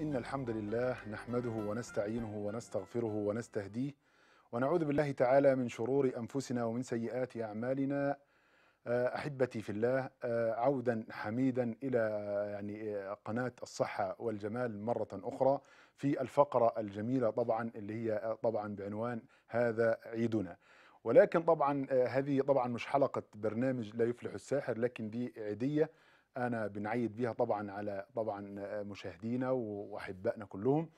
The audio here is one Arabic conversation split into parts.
إن الحمد لله نحمده ونستعينه ونستغفره ونستهديه ونعوذ بالله تعالى من شرور أنفسنا ومن سيئات أعمالنا آه، أحبتي في الله آه، عودا حميدا إلى يعني آه، قناة الصحة والجمال مرة أخرى في الفقرة الجميلة طبعا اللي هي طبعا بعنوان هذا عيدنا ولكن طبعا هذه طبعا مش حلقة برنامج لا يفلح الساحر لكن دي عيدية انا بنعيد بيها طبعا على طبعا آه، مشاهدينا واحبائنا كلهم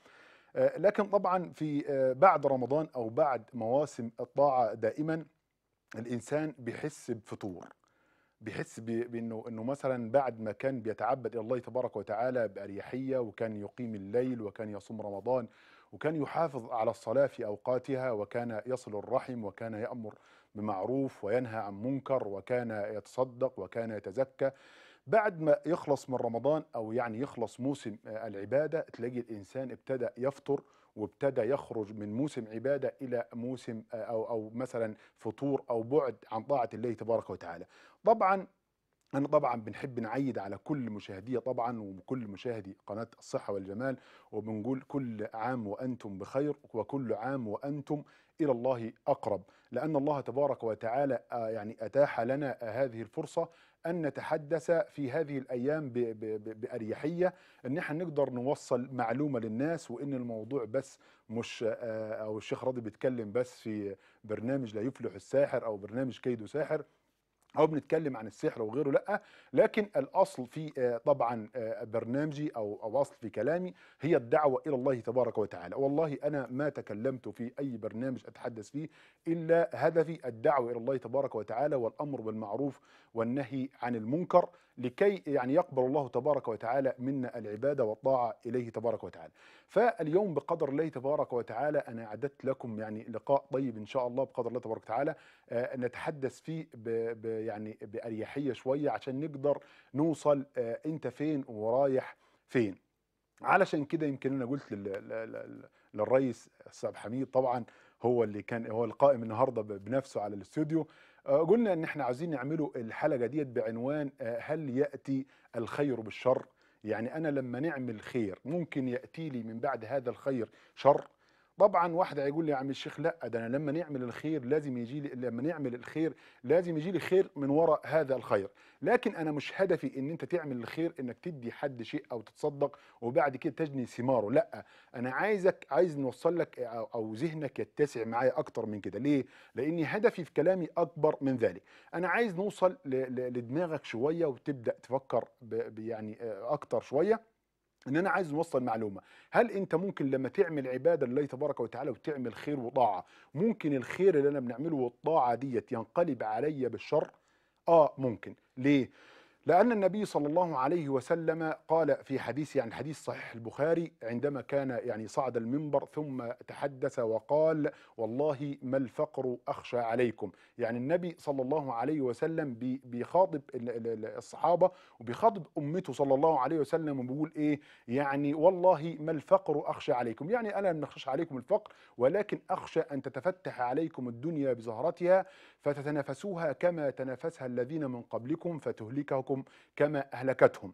آه، لكن طبعا في آه، بعد رمضان او بعد مواسم الطاعه دائما الانسان بيحس بفتور بيحس بانه انه مثلا بعد ما كان بيتعبد الى الله تبارك وتعالى باريحيه وكان يقيم الليل وكان يصوم رمضان وكان يحافظ على الصلاه في اوقاتها وكان يصل الرحم وكان يامر بمعروف وينهى عن منكر وكان يتصدق وكان يتزكى بعد ما يخلص من رمضان او يعني يخلص موسم آه، العباده تلاقي الانسان ابتدى يفطر وابتدى يخرج من موسم عباده الى موسم آه، او او مثلا فطور او بعد عن طاعه الله تبارك وتعالى. طبعا أنا طبعا بنحب نعيد على كل مشاهدية طبعا وكل مشاهدي قناة الصحة والجمال وبنقول كل عام وأنتم بخير وكل عام وأنتم إلى الله أقرب لأن الله تبارك وتعالى آه، يعني أتاح لنا هذه الفرصة أن نتحدث في هذه الأيام بأريحية أن احنا نقدر نوصل معلومة للناس وأن الموضوع بس مش آه، أو الشيخ راضي بيتكلم بس في برنامج لا يفلح الساحر أو برنامج كيد ساحر او بنتكلم عن السحر وغيره لا لكن الاصل في آه، طبعا آه، برنامجي او او اصل في كلامي هي الدعوه الى الله تبارك وتعالى والله انا ما تكلمت في اي برنامج اتحدث فيه الا هدفي الدعوه الى الله تبارك وتعالى والامر بالمعروف والنهي عن المنكر لكي يعني يقبل الله تبارك وتعالى منا العبادة والطاعة إليه تبارك وتعالى فاليوم بقدر الله تبارك وتعالى أنا أعددت لكم يعني لقاء طيب إن شاء الله بقدر الله تبارك وتعالى آه نتحدث فيه ب بـ يعني بأريحية شوية عشان نقدر نوصل آه أنت فين ورايح فين علشان كده يمكن أنا قلت للرئيس السعب حميد طبعا هو اللي كان هو القائم النهارده بنفسه على الاستوديو قلنا ان احنا عايزين نعمله الحلقه ديت بعنوان آه، هل ياتي الخير بالشر يعني انا لما نعمل خير ممكن ياتي لي من بعد هذا الخير شر طبعا واحد هيقول لي يا عم الشيخ لا ده انا لما نعمل الخير لازم يجي لي لما نعمل الخير لازم يجي لي خير من وراء هذا الخير لكن انا مش هدفي ان انت تعمل الخير انك تدي حد شيء او تتصدق وبعد كده تجني ثماره لا انا عايزك عايز نوصل لك او ذهنك يتسع معايا اكتر من كده ليه لاني هدفي في كلامي اكبر من ذلك انا عايز نوصل لدماغك شويه وتبدا تفكر يعني آه، اكتر شويه ان انا عايز نوصل معلومه هل انت ممكن لما تعمل عباده لله تبارك وتعالى وتعمل خير وطاعه ممكن الخير اللي انا بنعمله والطاعه ديت ينقلب عليا بالشر اه ممكن ليه لأن النبي صلى الله عليه وسلم قال في حديث يعني حديث صحيح البخاري عندما كان يعني صعد المنبر ثم تحدث وقال والله ما الفقر أخشى عليكم يعني النبي صلى الله عليه وسلم بيخاطب الصحابة وبيخاطب أمته صلى الله عليه وسلم وبيقول إيه يعني والله ما الفقر أخشى عليكم يعني أنا ما أخشى عليكم الفقر ولكن أخشى أن تتفتح عليكم الدنيا بزهرتها فتتنافسوها كما تنافسها الذين من قبلكم فتهلككم أهلككم كما أهلكتهم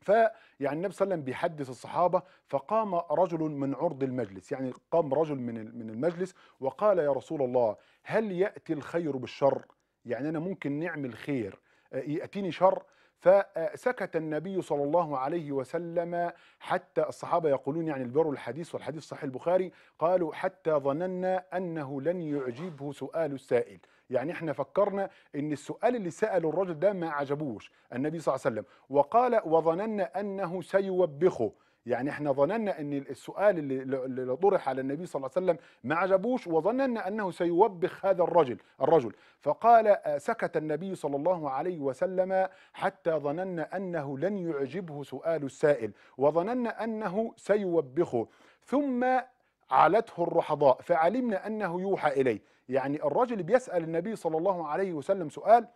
فيعني النبي صلى الله عليه وسلم بيحدث الصحابه فقام رجل من عرض المجلس يعني قام رجل من من المجلس وقال يا رسول الله هل ياتي الخير بالشر يعني انا ممكن نعمل خير آه، ياتيني شر فسكت النبي صلى الله عليه وسلم حتى الصحابة يقولون يعني البر الحديث والحديث صحيح البخاري قالوا حتى ظننا أنه لن يعجبه سؤال السائل يعني احنا فكرنا ان السؤال اللي ساله الرجل ده ما عجبوش النبي صلى الله عليه وسلم وقال وظننا انه سيوبخه يعني احنا ظننا ان السؤال اللي, اللي طرح على النبي صلى الله عليه وسلم ما عجبوش وظننا انه سيوبخ هذا الرجل الرجل فقال سكت النبي صلى الله عليه وسلم حتى ظننا انه لن يعجبه سؤال السائل وظننا انه سيوبخه ثم علته الرحضاء فعلمنا انه يوحى اليه يعني الرجل بيسأل النبي صلى الله عليه وسلم سؤال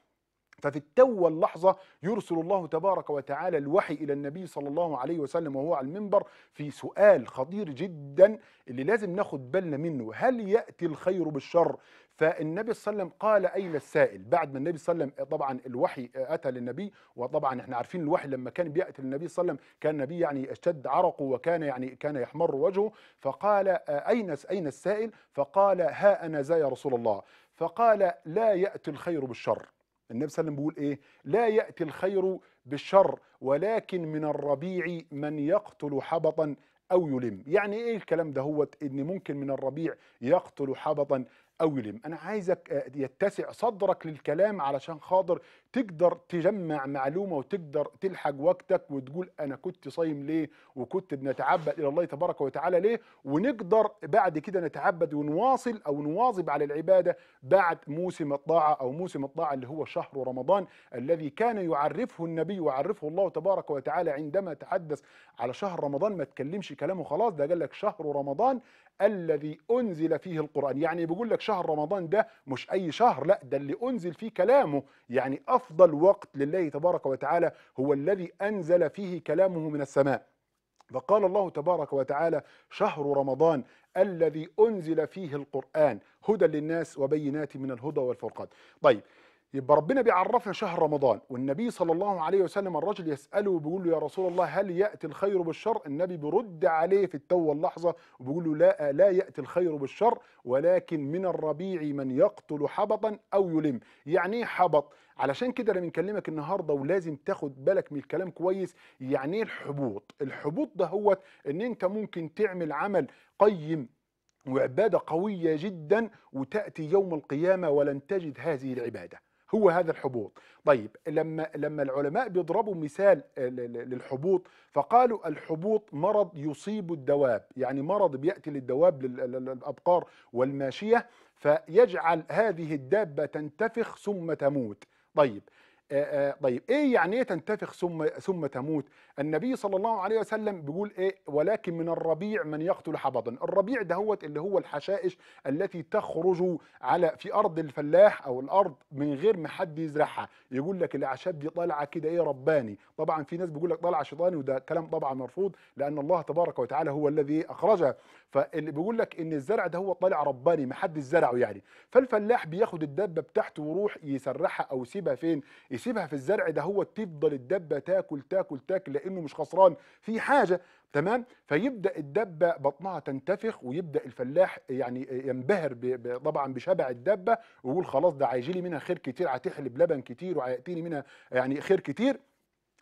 ففي التوى اللحظة يرسل الله تبارك وتعالى الوحي إلى النبي صلى الله عليه وسلم وهو على المنبر في سؤال خطير جدا اللي لازم ناخد بالنا منه هل يأتي الخير بالشر فالنبي صلى الله عليه وسلم قال أين السائل بعد ما النبي صلى الله عليه وسلم طبعا الوحي أتى للنبي وطبعا احنا عارفين الوحي لما كان بيأتي للنبي صلى الله عليه وسلم كان النبي يعني اشتد عرقه وكان يعني كان يحمر وجهه فقال أين أين السائل فقال ها أنا ذا يا رسول الله فقال لا يأتي الخير بالشر النبي صلى الله عليه وسلم بيقول ايه لا يأتي الخير بالشر ولكن من الربيع من يقتل حبطا او يلم يعني ايه الكلام ده هو ان ممكن من الربيع يقتل حبطا او يلم انا عايزك آه، يتسع صدرك للكلام علشان خاطر تقدر تجمع معلومه وتقدر تلحق وقتك وتقول انا كنت صايم ليه وكنت بنتعبد الى الله تبارك وتعالى ليه ونقدر بعد كده نتعبد ونواصل او نواظب على العباده بعد موسم الطاعه او موسم الطاعه اللي هو شهر رمضان الذي كان يعرفه النبي وعرفه الله تبارك وتعالى عندما تحدث على شهر رمضان ما تكلمش كلامه خلاص ده قال لك شهر رمضان الذي أنزل فيه القرآن يعني بيقول لك شهر رمضان ده مش أي شهر لا ده اللي أنزل فيه كلامه يعني أفضل وقت لله تبارك وتعالى هو الذي أنزل فيه كلامه من السماء فقال الله تبارك وتعالى شهر رمضان الذي أنزل فيه القرآن هدى للناس وبينات من الهدى والفرقان طيب يبقى ربنا بيعرفنا شهر رمضان والنبي صلى الله عليه وسلم الرجل يساله وبيقول له يا رسول الله هل ياتي الخير بالشر النبي بيرد عليه في التو اللحظه وبيقول له لا لا ياتي الخير بالشر ولكن من الربيع من يقتل حبطا او يلم يعني ايه حبط علشان كده انا بنكلمك النهارده ولازم تاخد بالك من الكلام كويس يعني ايه الحبوط الحبوط ده هو ان انت ممكن تعمل عمل قيم وعباده قويه جدا وتاتي يوم القيامه ولن تجد هذه العباده هو هذا الحبوط طيب لما لما العلماء بيضربوا مثال آه، للحبوط فقالوا الحبوط مرض يصيب الدواب يعني مرض بياتي للدواب للابقار والماشيه فيجعل هذه الدابه تنتفخ ثم تموت طيب آه، آه، طيب ايه يعني ايه تنتفخ ثم ثم تموت النبي صلى الله عليه وسلم بيقول ايه ولكن من الربيع من يقتل حبضا الربيع دهوت اللي هو الحشائش التي تخرج على في ارض الفلاح او الارض من غير ما حد يزرعها يقول لك الاعشاب دي طالعه كده ايه رباني طبعا في ناس بيقول لك طالعه شيطاني وده كلام طبعا مرفوض لان الله تبارك وتعالى هو الذي اخرجها فاللي بيقول لك ان الزرع ده هو طالع رباني ما حد زرعه يعني فالفلاح بياخد الدبه بتاعته ويروح يسرحها او يسيبها فين يسيبها في الزرع ده هو تفضل الدبه تاكل تاكل تاكل لانه مش خسران في حاجه تمام فيبدا الدبه بطنها تنتفخ ويبدا الفلاح يعني ينبهر طبعا بشبع الدبه ويقول خلاص ده هيجي لي منها خير كتير هتحلب لبن كتير وهياتيني منها يعني خير كتير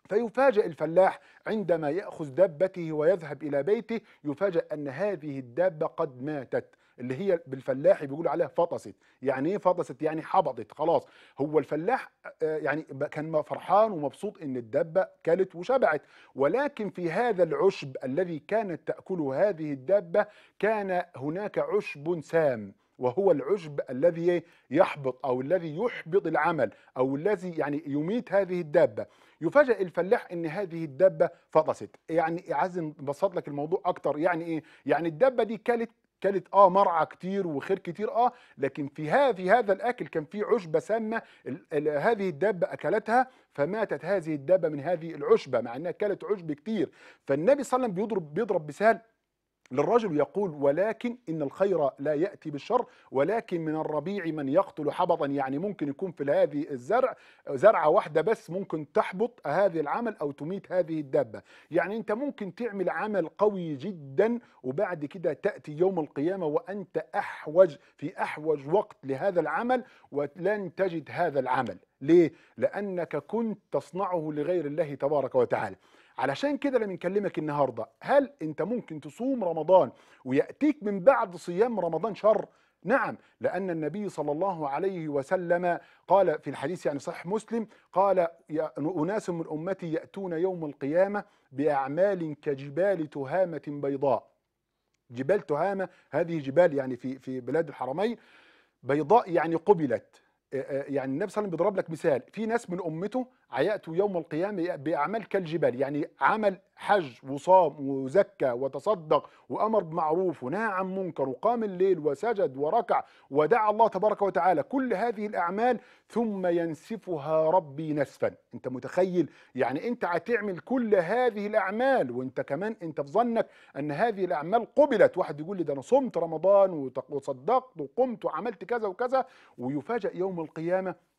فيفاجئ الفلاح عندما ياخذ دابته ويذهب الى بيته يفاجئ ان هذه الدابه قد ماتت اللي هي بالفلاحي بيقولوا عليها فطست يعني ايه فطست يعني حبطت خلاص هو الفلاح آه، يعني كان فرحان ومبسوط ان الدابه كلت وشبعت ولكن في هذا العشب الذي كانت تاكله هذه الدابه كان هناك عشب سام وهو العشب الذي إيه؟ يحبط او الذي يحبط العمل او الذي يعني يميت هذه الدابه يفاجئ الفلاح ان هذه الدابه فطست يعني عايز نبسط لك الموضوع اكتر يعني ايه يعني الدابه دي كلت كانت اه مرعى كتير وخير كتير اه لكن في هذه هذا الاكل كان في عشبه سامه هذه الدابه اكلتها فماتت هذه الدابه من هذه العشبه مع انها كانت عشب كتير فالنبي صلى الله عليه وسلم بيضرب بيضرب مثال للرجل يقول ولكن إن الخير لا يأتي بالشر ولكن من الربيع من يقتل حبطا يعني ممكن يكون في هذه الزرع زرعة واحدة بس ممكن تحبط هذه العمل أو تميت هذه الدابة يعني أنت ممكن تعمل عمل قوي جدا وبعد كده تأتي يوم القيامة وأنت أحوج في أحوج وقت لهذا العمل ولن تجد هذا العمل ليه؟ لأنك كنت تصنعه لغير الله تبارك وتعالى علشان كده انا بنكلمك النهارده هل انت ممكن تصوم رمضان وياتيك من بعد صيام رمضان شر نعم لأن النبي صلى الله عليه وسلم قال في الحديث يعني صحيح مسلم قال أناس من أمتي يأتون يوم القيامة بأعمال كجبال تهامة بيضاء جبال تهامة هذه جبال يعني في في بلاد الحرمين بيضاء يعني قبلت يعني النبي صلى الله عليه وسلم بيضرب لك مثال في ناس من أمته عيأت يوم القيامة بأعمال كالجبال يعني عمل حج وصام وزكى وتصدق وأمر بمعروف ونهى عن منكر وقام الليل وسجد وركع ودعا الله تبارك وتعالى كل هذه الأعمال ثم ينسفها ربي نسفا أنت متخيل يعني أنت هتعمل كل هذه الأعمال وأنت كمان أنت في ظنك أن هذه الأعمال قبلت واحد يقول لي ده أنا صمت رمضان وصدقت وقمت وعملت كذا وكذا ويفاجأ يوم القيامة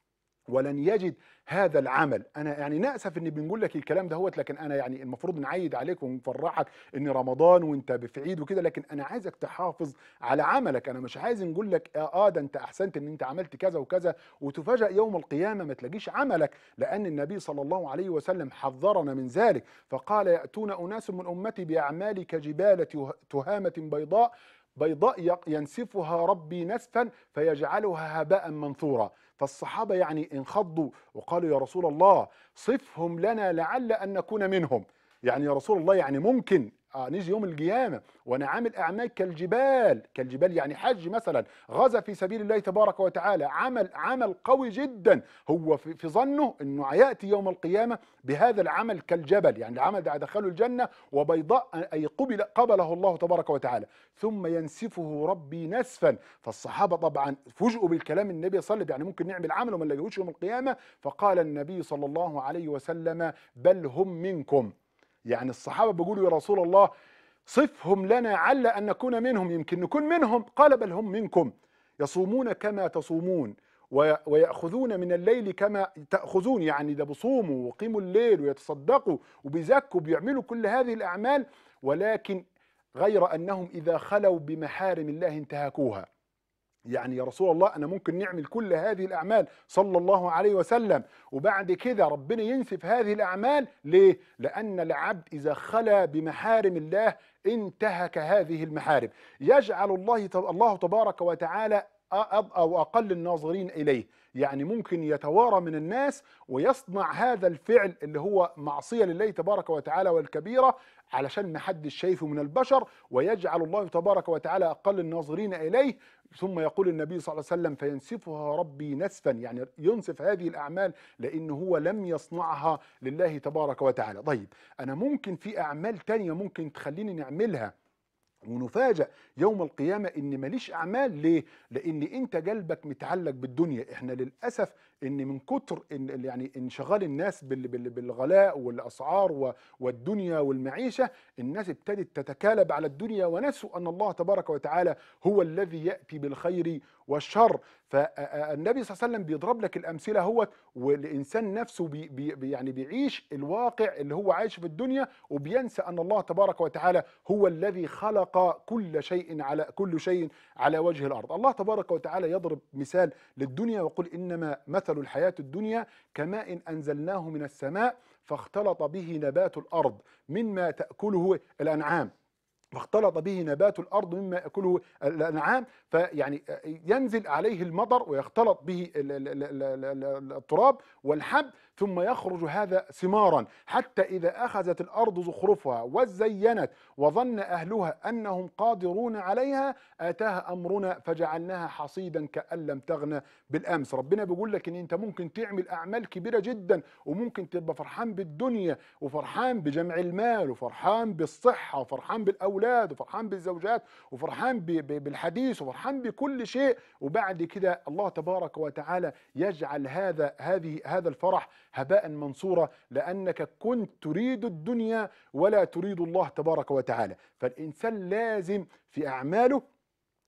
ولن يجد هذا العمل انا يعني ناسف اني بنقول لك الكلام ده هوت لكن انا يعني المفروض نعيد عليك ونفرحك ان رمضان وانت في عيد وكده لكن انا عايزك تحافظ على عملك انا مش عايز نقول لك اه, آه، ده انت احسنت ان انت عملت كذا وكذا وتفاجئ يوم القيامه ما تلاقيش عملك لان النبي صلى الله عليه وسلم حذرنا من ذلك فقال ياتون اناس من امتي باعمال كجبال تهامه بيضاء بيضاء ينسفها ربي نسفا فيجعلها هباء منثورا فالصحابة يعني انخضوا وقالوا يا رسول الله صفهم لنا لعل أن نكون منهم يعني يا رسول الله يعني ممكن آه نيجي يوم القيامة وأنا عامل أعمال كالجبال كالجبال يعني حج مثلا غزا في سبيل الله تبارك وتعالى عمل عمل قوي جدا هو في, في ظنه أنه يأتي يوم القيامة بهذا العمل كالجبل يعني العمل ده دخله الجنة وبيضاء أي قبل قبله الله تبارك وتعالى ثم ينسفه ربي نسفا فالصحابة طبعا فوجئوا بالكلام النبي صلى الله عليه وسلم يعني ممكن نعمل عمل وما نلاقيهوش يوم القيامة فقال النبي صلى الله عليه وسلم بل هم منكم يعني الصحابة بيقولوا يا رسول الله صفهم لنا عل أن نكون منهم يمكن نكون منهم قال بل هم منكم يصومون كما تصومون ويأخذون من الليل كما تأخذون يعني ده بصوموا وقيموا الليل ويتصدقوا وبيزكوا بيعملوا كل هذه الأعمال ولكن غير أنهم إذا خلوا بمحارم الله انتهكوها يعني يا رسول الله انا ممكن نعمل كل هذه الاعمال صلى الله عليه وسلم وبعد كده ربنا ينسف هذه الاعمال ليه لان العبد اذا خلا بمحارم الله انتهك هذه المحارم يجعل الله الله تبارك وتعالى او اقل الناظرين اليه يعني ممكن يتوارى من الناس ويصنع هذا الفعل اللي هو معصيه لله تبارك وتعالى والكبيره علشان ما حدش شايفه من البشر ويجعل الله تبارك وتعالى اقل الناظرين اليه ثم يقول النبي صلى الله عليه وسلم فينسفها ربي نسفا يعني ينسف هذه الأعمال لأنه هو لم يصنعها لله تبارك وتعالى طيب أنا ممكن في أعمال تانية ممكن تخليني نعملها ونفاجأ يوم القيامة إن ماليش أعمال ليه؟ لأن أنت قلبك متعلق بالدنيا إحنا للأسف ان من كتر إن يعني انشغال الناس بالغلاء والاسعار والدنيا والمعيشه الناس ابتدت تتكالب على الدنيا ونسوا ان الله تبارك وتعالى هو الذي ياتي بالخير والشر فالنبي صلى الله عليه وسلم بيضرب لك الامثله هو والانسان نفسه بي بي يعني بيعيش الواقع اللي هو عايش في الدنيا وبينسى ان الله تبارك وتعالى هو الذي خلق كل شيء على كل شيء على وجه الارض الله تبارك وتعالى يضرب مثال للدنيا ويقول انما مثل مثل الحياة الدنيا كماء أنزلناه من السماء فاختلط به نبات الأرض مما تأكله الأنعام فاختلط به نبات الارض مما ياكله الانعام فيعني ينزل عليه المطر ويختلط به التراب والحب ثم يخرج هذا ثمارا حتى اذا اخذت الارض زخرفها وزينت وظن اهلها انهم قادرون عليها اتاها امرنا فجعلناها حصيدا كان لم تغنى بالامس ربنا بيقول لك ان انت ممكن تعمل اعمال كبيره جدا وممكن تبقى فرحان بالدنيا وفرحان بجمع المال وفرحان بالصحه وفرحان بالاولاد بالاولاد وفرحان بالزوجات وفرحان بالحديث وفرحان بكل شيء وبعد كده الله تبارك وتعالى يجعل هذا هذه هذا الفرح هباء منصورا لانك كنت تريد الدنيا ولا تريد الله تبارك وتعالى فالانسان لازم في اعماله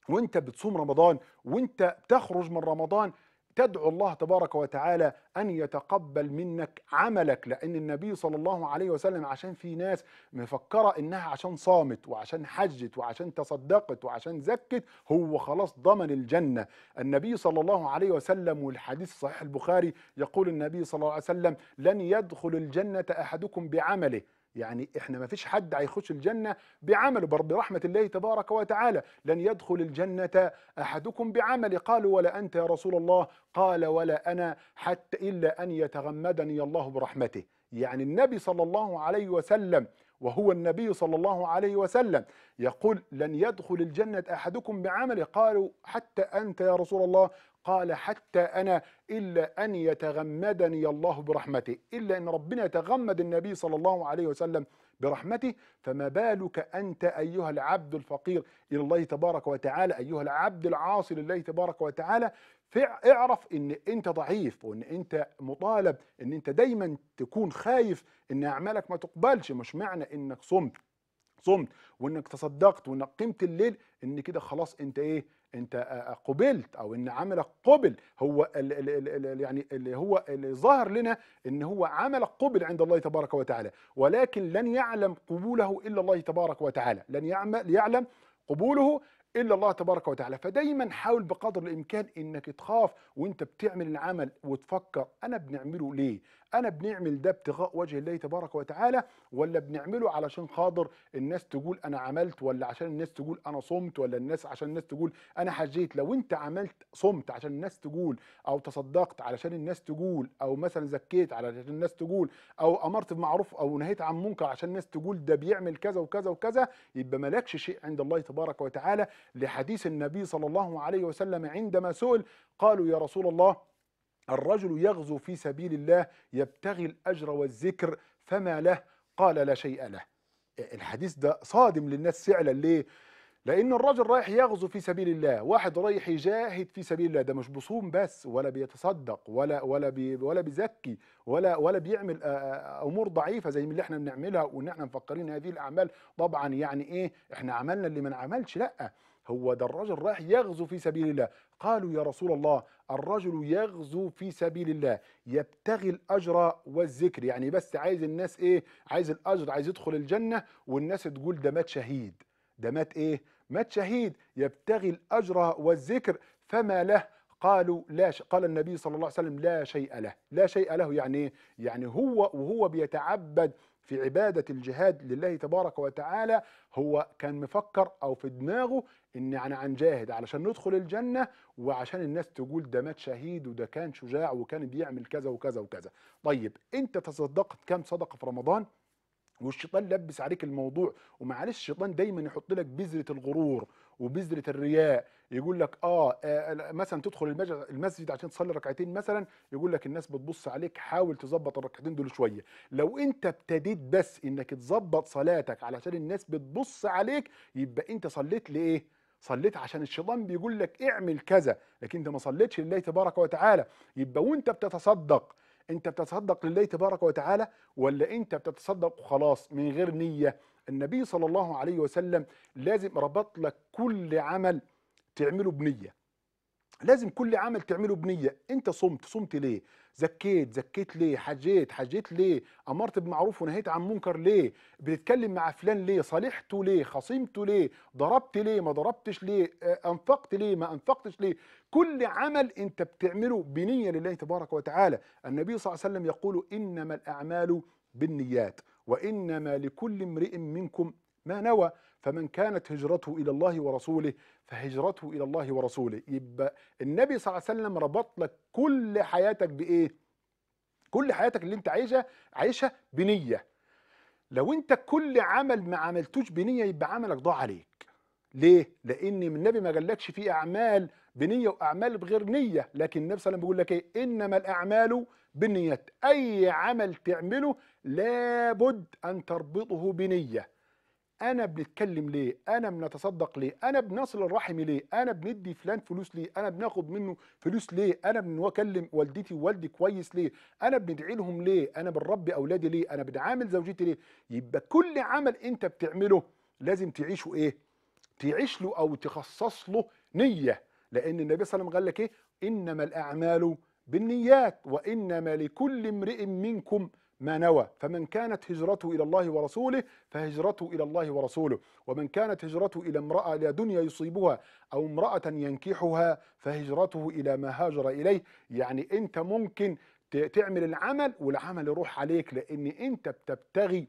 وانت بتصوم رمضان وانت بتخرج من رمضان تدعو الله تبارك وتعالى أن يتقبل منك عملك لأن النبي صلى الله عليه وسلم عشان في ناس مفكرة إنها عشان صامت وعشان حجت وعشان تصدقت وعشان زكت هو خلاص ضمن الجنة النبي صلى الله عليه وسلم والحديث صحيح البخاري يقول النبي صلى الله عليه وسلم لن يدخل الجنة أحدكم بعمله يعني احنا ما فيش حد هيخش الجنه بعمله بل برحمه الله تبارك وتعالى لن يدخل الجنه احدكم بعمل قالوا ولا انت يا رسول الله قال ولا انا حتى الا ان يتغمدني الله برحمته يعني النبي صلى الله عليه وسلم وهو النبي صلى الله عليه وسلم يقول لن يدخل الجنة أحدكم بعمله قالوا حتى أنت يا رسول الله قال حتى أنا إلا أن يتغمدني الله برحمته إلا أن ربنا يتغمد النبي صلى الله عليه وسلم برحمته فما بالك أنت أيها العبد الفقير إلى الله تبارك وتعالى أيها العبد العاصي لله تبارك وتعالى اعرف ان انت ضعيف وان انت مطالب ان انت دايما تكون خايف ان اعمالك ما تقبلش مش معنى انك صمت صمت وانك تصدقت وانك قمت الليل ان كده خلاص انت ايه انت آه، آه، قبلت او ان عملك قبل هو ال ال يعني اللي هو اللي ظهر لنا ان هو عملك قبل عند الله تبارك وتعالى ولكن لن يعلم قبوله الا الله تبارك وتعالى لن يعمل يعلم قبوله الا الله تبارك وتعالى فدايما حاول بقدر الامكان انك تخاف وانت بتعمل العمل وتفكر انا بنعمله ليه انا بنعمل ده ابتغاء وجه الله تبارك وتعالى ولا بنعمله علشان خاطر الناس تقول انا عملت ولا عشان الناس تقول انا صمت ولا الناس عشان الناس تقول انا حجيت لو انت عملت صمت عشان الناس تقول او تصدقت علشان الناس تقول او مثلا زكيت علشان الناس تقول او امرت بمعروف او نهيت عن منكر عشان الناس تقول ده بيعمل كذا وكذا وكذا يبقى مالكش شيء عند الله تبارك وتعالى لحديث النبي صلى الله عليه وسلم عندما سئل قالوا يا رسول الله الرجل يغزو في سبيل الله يبتغي الأجر والذكر فما له قال لا شيء له الحديث ده صادم للناس فعلا ليه لان الرجل رايح يغزو في سبيل الله واحد رايح يجاهد في سبيل الله ده مش بصوم بس ولا بيتصدق ولا ولا بي ولا بيزكي ولا ولا بيعمل آه، آه، امور ضعيفه زي اللي احنا بنعملها وان احنا مفكرين هذه الاعمال طبعا يعني ايه احنا عملنا اللي ما عملش لا هو ده الرجل رايح يغزو في سبيل الله قالوا يا رسول الله الرجل يغزو في سبيل الله يبتغي الاجر والذكر يعني بس عايز الناس ايه عايز الاجر عايز يدخل الجنه والناس تقول ده مات شهيد ده مات ايه مات شهيد يبتغي الاجر والذكر فما له قالوا لا ش... قال النبي صلى الله عليه وسلم لا شيء له لا شيء له يعني ايه يعني هو وهو بيتعبد في عبادة الجهاد لله تبارك وتعالى هو كان مفكر أو في دماغه إن أنا هنجاهد علشان ندخل الجنة وعشان الناس تقول ده مات شهيد وده كان شجاع وكان بيعمل كذا وكذا وكذا طيب أنت تصدقت كم صدقة في رمضان؟ والشيطان لبس عليك الموضوع ومعلش الشيطان دايما يحط لك بذره الغرور وبذره الرياء يقول لك آه, آه مثلا تدخل المسجد عشان تصلي ركعتين مثلا يقول لك الناس بتبص عليك حاول تظبط الركعتين دول شويه لو انت ابتديت بس انك تظبط صلاتك علشان الناس بتبص عليك يبقى انت صليت لايه صليت عشان الشيطان بيقول لك اعمل كذا لكن انت ما صليتش لله تبارك وتعالى يبقى وانت بتتصدق انت بتتصدق لله تبارك وتعالى ولا انت بتتصدق خلاص من غير نيه النبي صلى الله عليه وسلم لازم ربط لك كل عمل تعمله بنيه لازم كل عمل تعمله بنيه انت صمت صمت ليه زكيت زكيت ليه حجيت حجيت ليه امرت بمعروف ونهيت عن منكر ليه بتتكلم مع فلان ليه صالحته ليه خصمته ليه ضربت ليه ما ضربتش ليه آه، انفقت ليه ما انفقتش ليه كل عمل انت بتعمله بنيه لله تبارك وتعالى النبي صلى الله عليه وسلم يقول انما الاعمال بالنيات وانما لكل امرئ منكم ما نوى فمن كانت هجرته الى الله ورسوله فهجرته الى الله ورسوله يبقى النبي صلى الله عليه وسلم ربط لك كل حياتك بايه كل حياتك اللي انت عايشها عايشها بنيه لو انت كل عمل ما عملتوش بنيه يبقى عملك ضاع عليك ليه لان النبي ما قالكش في اعمال بنيه واعمال بغير نيه لكن النبي صلى الله عليه وسلم بيقول لك ايه انما الاعمال بالنيات اي عمل تعمله لابد ان تربطه بنيه انا بنتكلم ليه انا بنتصدق ليه انا بنصل الرحم ليه انا بندي فلان فلوس ليه انا بناخد منه فلوس ليه انا بنكلم والدتي ووالدي كويس ليه انا بندعي لهم ليه انا بنربي اولادي ليه انا بنعامل زوجتي ليه يبقى كل عمل انت بتعمله لازم تعيشه ايه تعيش له او تخصص له نيه لان النبي صلى الله عليه وسلم قال لك ايه انما الاعمال بالنيات وانما لكل امرئ منكم ما نوى فمن كانت هجرته إلى الله ورسوله فهجرته إلى الله ورسوله ومن كانت هجرته إلى امرأة لا دنيا يصيبها أو امرأة ينكحها فهجرته إلى ما هاجر إليه يعني أنت ممكن تعمل العمل والعمل يروح عليك لأن أنت بتبتغي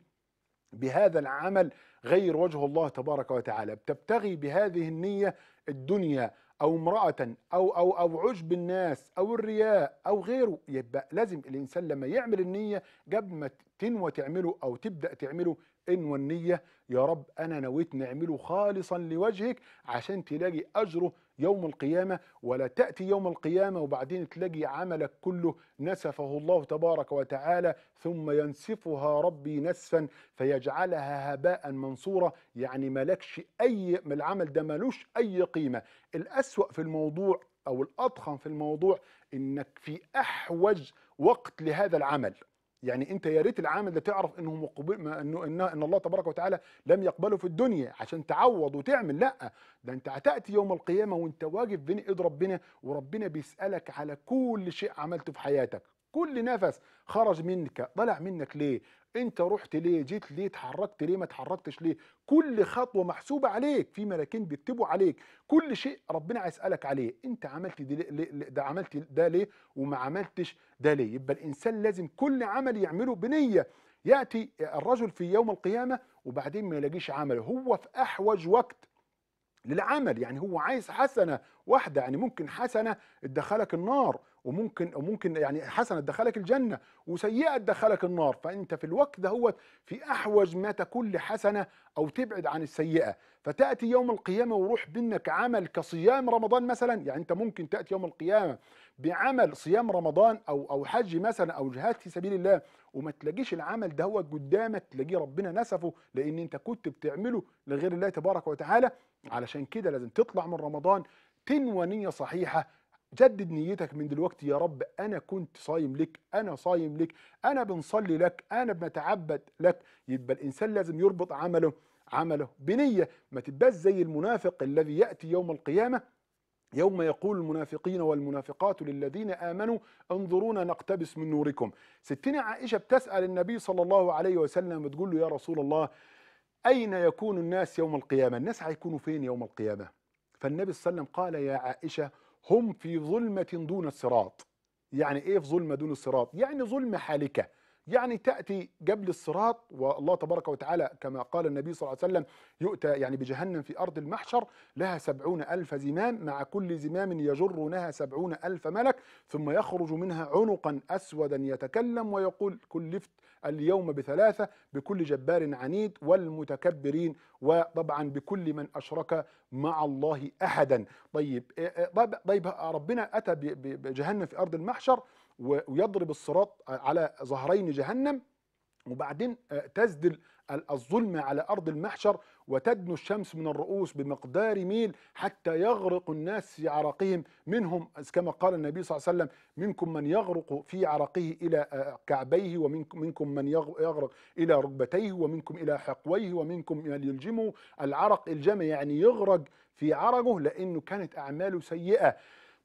بهذا العمل غير وجه الله تبارك وتعالى بتبتغي بهذه النية الدنيا او امراه او او او عجب الناس او الرياء او غيره يبقى لازم الانسان لما يعمل النيه قبل ما تنوى تعمله او تبدا تعمله انوى النيه يا رب انا نويت نعمله خالصا لوجهك عشان تلاقي اجره يوم القيامة ولا تأتي يوم القيامة وبعدين تلاقي عملك كله نسفه الله تبارك وتعالى ثم ينسفها ربي نسفا فيجعلها هباء منصورة يعني ملكش أي من العمل ده ملوش أي قيمة الأسوأ في الموضوع أو الأضخم في الموضوع إنك في أحوج وقت لهذا العمل يعني انت يا ريت العامل ده تعرف انه مقبل انه ان, إن الله تبارك وتعالى لم يقبله في الدنيا عشان تعوض وتعمل لا ده انت هتاتي يوم القيامه وانت واقف بين ايد ربنا وربنا بيسالك على كل شيء عملته في حياتك كل نفس خرج منك طلع منك ليه انت رحت ليه جيت ليه اتحركت ليه ما اتحركتش ليه كل خطوه محسوبه عليك في ملاكين بيكتبوا عليك كل شيء ربنا هيسالك عليه انت عملت ده ليه ده عملت ده ليه وما عملتش ده ليه يبقى الانسان لازم كل عمل يعمله بنيه ياتي الرجل في يوم القيامه وبعدين ما يلاقيش عمل هو في احوج وقت للعمل يعني هو عايز حسنه واحده يعني ممكن حسنه تدخلك النار وممكن وممكن يعني حسنه تدخلك الجنه وسيئه تدخلك النار فانت في الوقت دهوت في احوج ما تكون لحسنه او تبعد عن السيئه فتاتي يوم القيامه وروح منك عمل كصيام رمضان مثلا يعني انت ممكن تاتي يوم القيامه بعمل صيام رمضان او او حج مثلا او جهاد في سبيل الله وما تلاقيش العمل دهوت قدامك تلاقيه ربنا نسفه لان انت كنت بتعمله لغير الله تبارك وتعالى علشان كده لازم تطلع من رمضان تنوى نيه صحيحه جدد نيتك من دلوقتي يا رب انا كنت صايم لك انا صايم لك انا بنصلي لك انا بنتعبد لك يبقى الانسان لازم يربط عمله عمله بنيه ما تبقاش زي المنافق الذي ياتي يوم القيامه يوم يقول المنافقين والمنافقات للذين امنوا انظرونا نقتبس من نوركم ستين عائشه بتسال النبي صلى الله عليه وسلم بتقول له يا رسول الله اين يكون الناس يوم القيامه الناس هيكونوا فين يوم القيامه فالنبي صلى الله عليه وسلم قال يا عائشه هم في ظلمة دون الصراط يعني ايه في ظلمة دون الصراط يعني ظلمة حالكة يعني تأتي قبل الصراط والله تبارك وتعالى كما قال النبي صلى الله عليه وسلم يؤتى يعني بجهنم في أرض المحشر لها سبعون ألف زمام مع كل زمام يجرونها سبعون ألف ملك ثم يخرج منها عنقا أسودا يتكلم ويقول كلفت اليوم بثلاثة بكل جبار عنيد والمتكبرين وطبعا بكل من أشرك مع الله أحدا طيب إيه، إيه، طيب،, طيب ربنا أتى بجهنم في أرض المحشر ويضرب الصراط على ظهرين جهنم وبعدين آه، تسدل الظلمة على أرض المحشر وتدنو الشمس من الرؤوس بمقدار ميل حتى يغرق الناس في عرقهم منهم كما قال النبي صلى الله عليه وسلم منكم من يغرق في عرقه إلى آه، كعبيه ومنكم من يغرق إلى ركبتيه ومنكم إلى حقويه ومنكم من يلجمه العرق الجمع يعني يغرق في عرقه لأنه كانت أعماله سيئة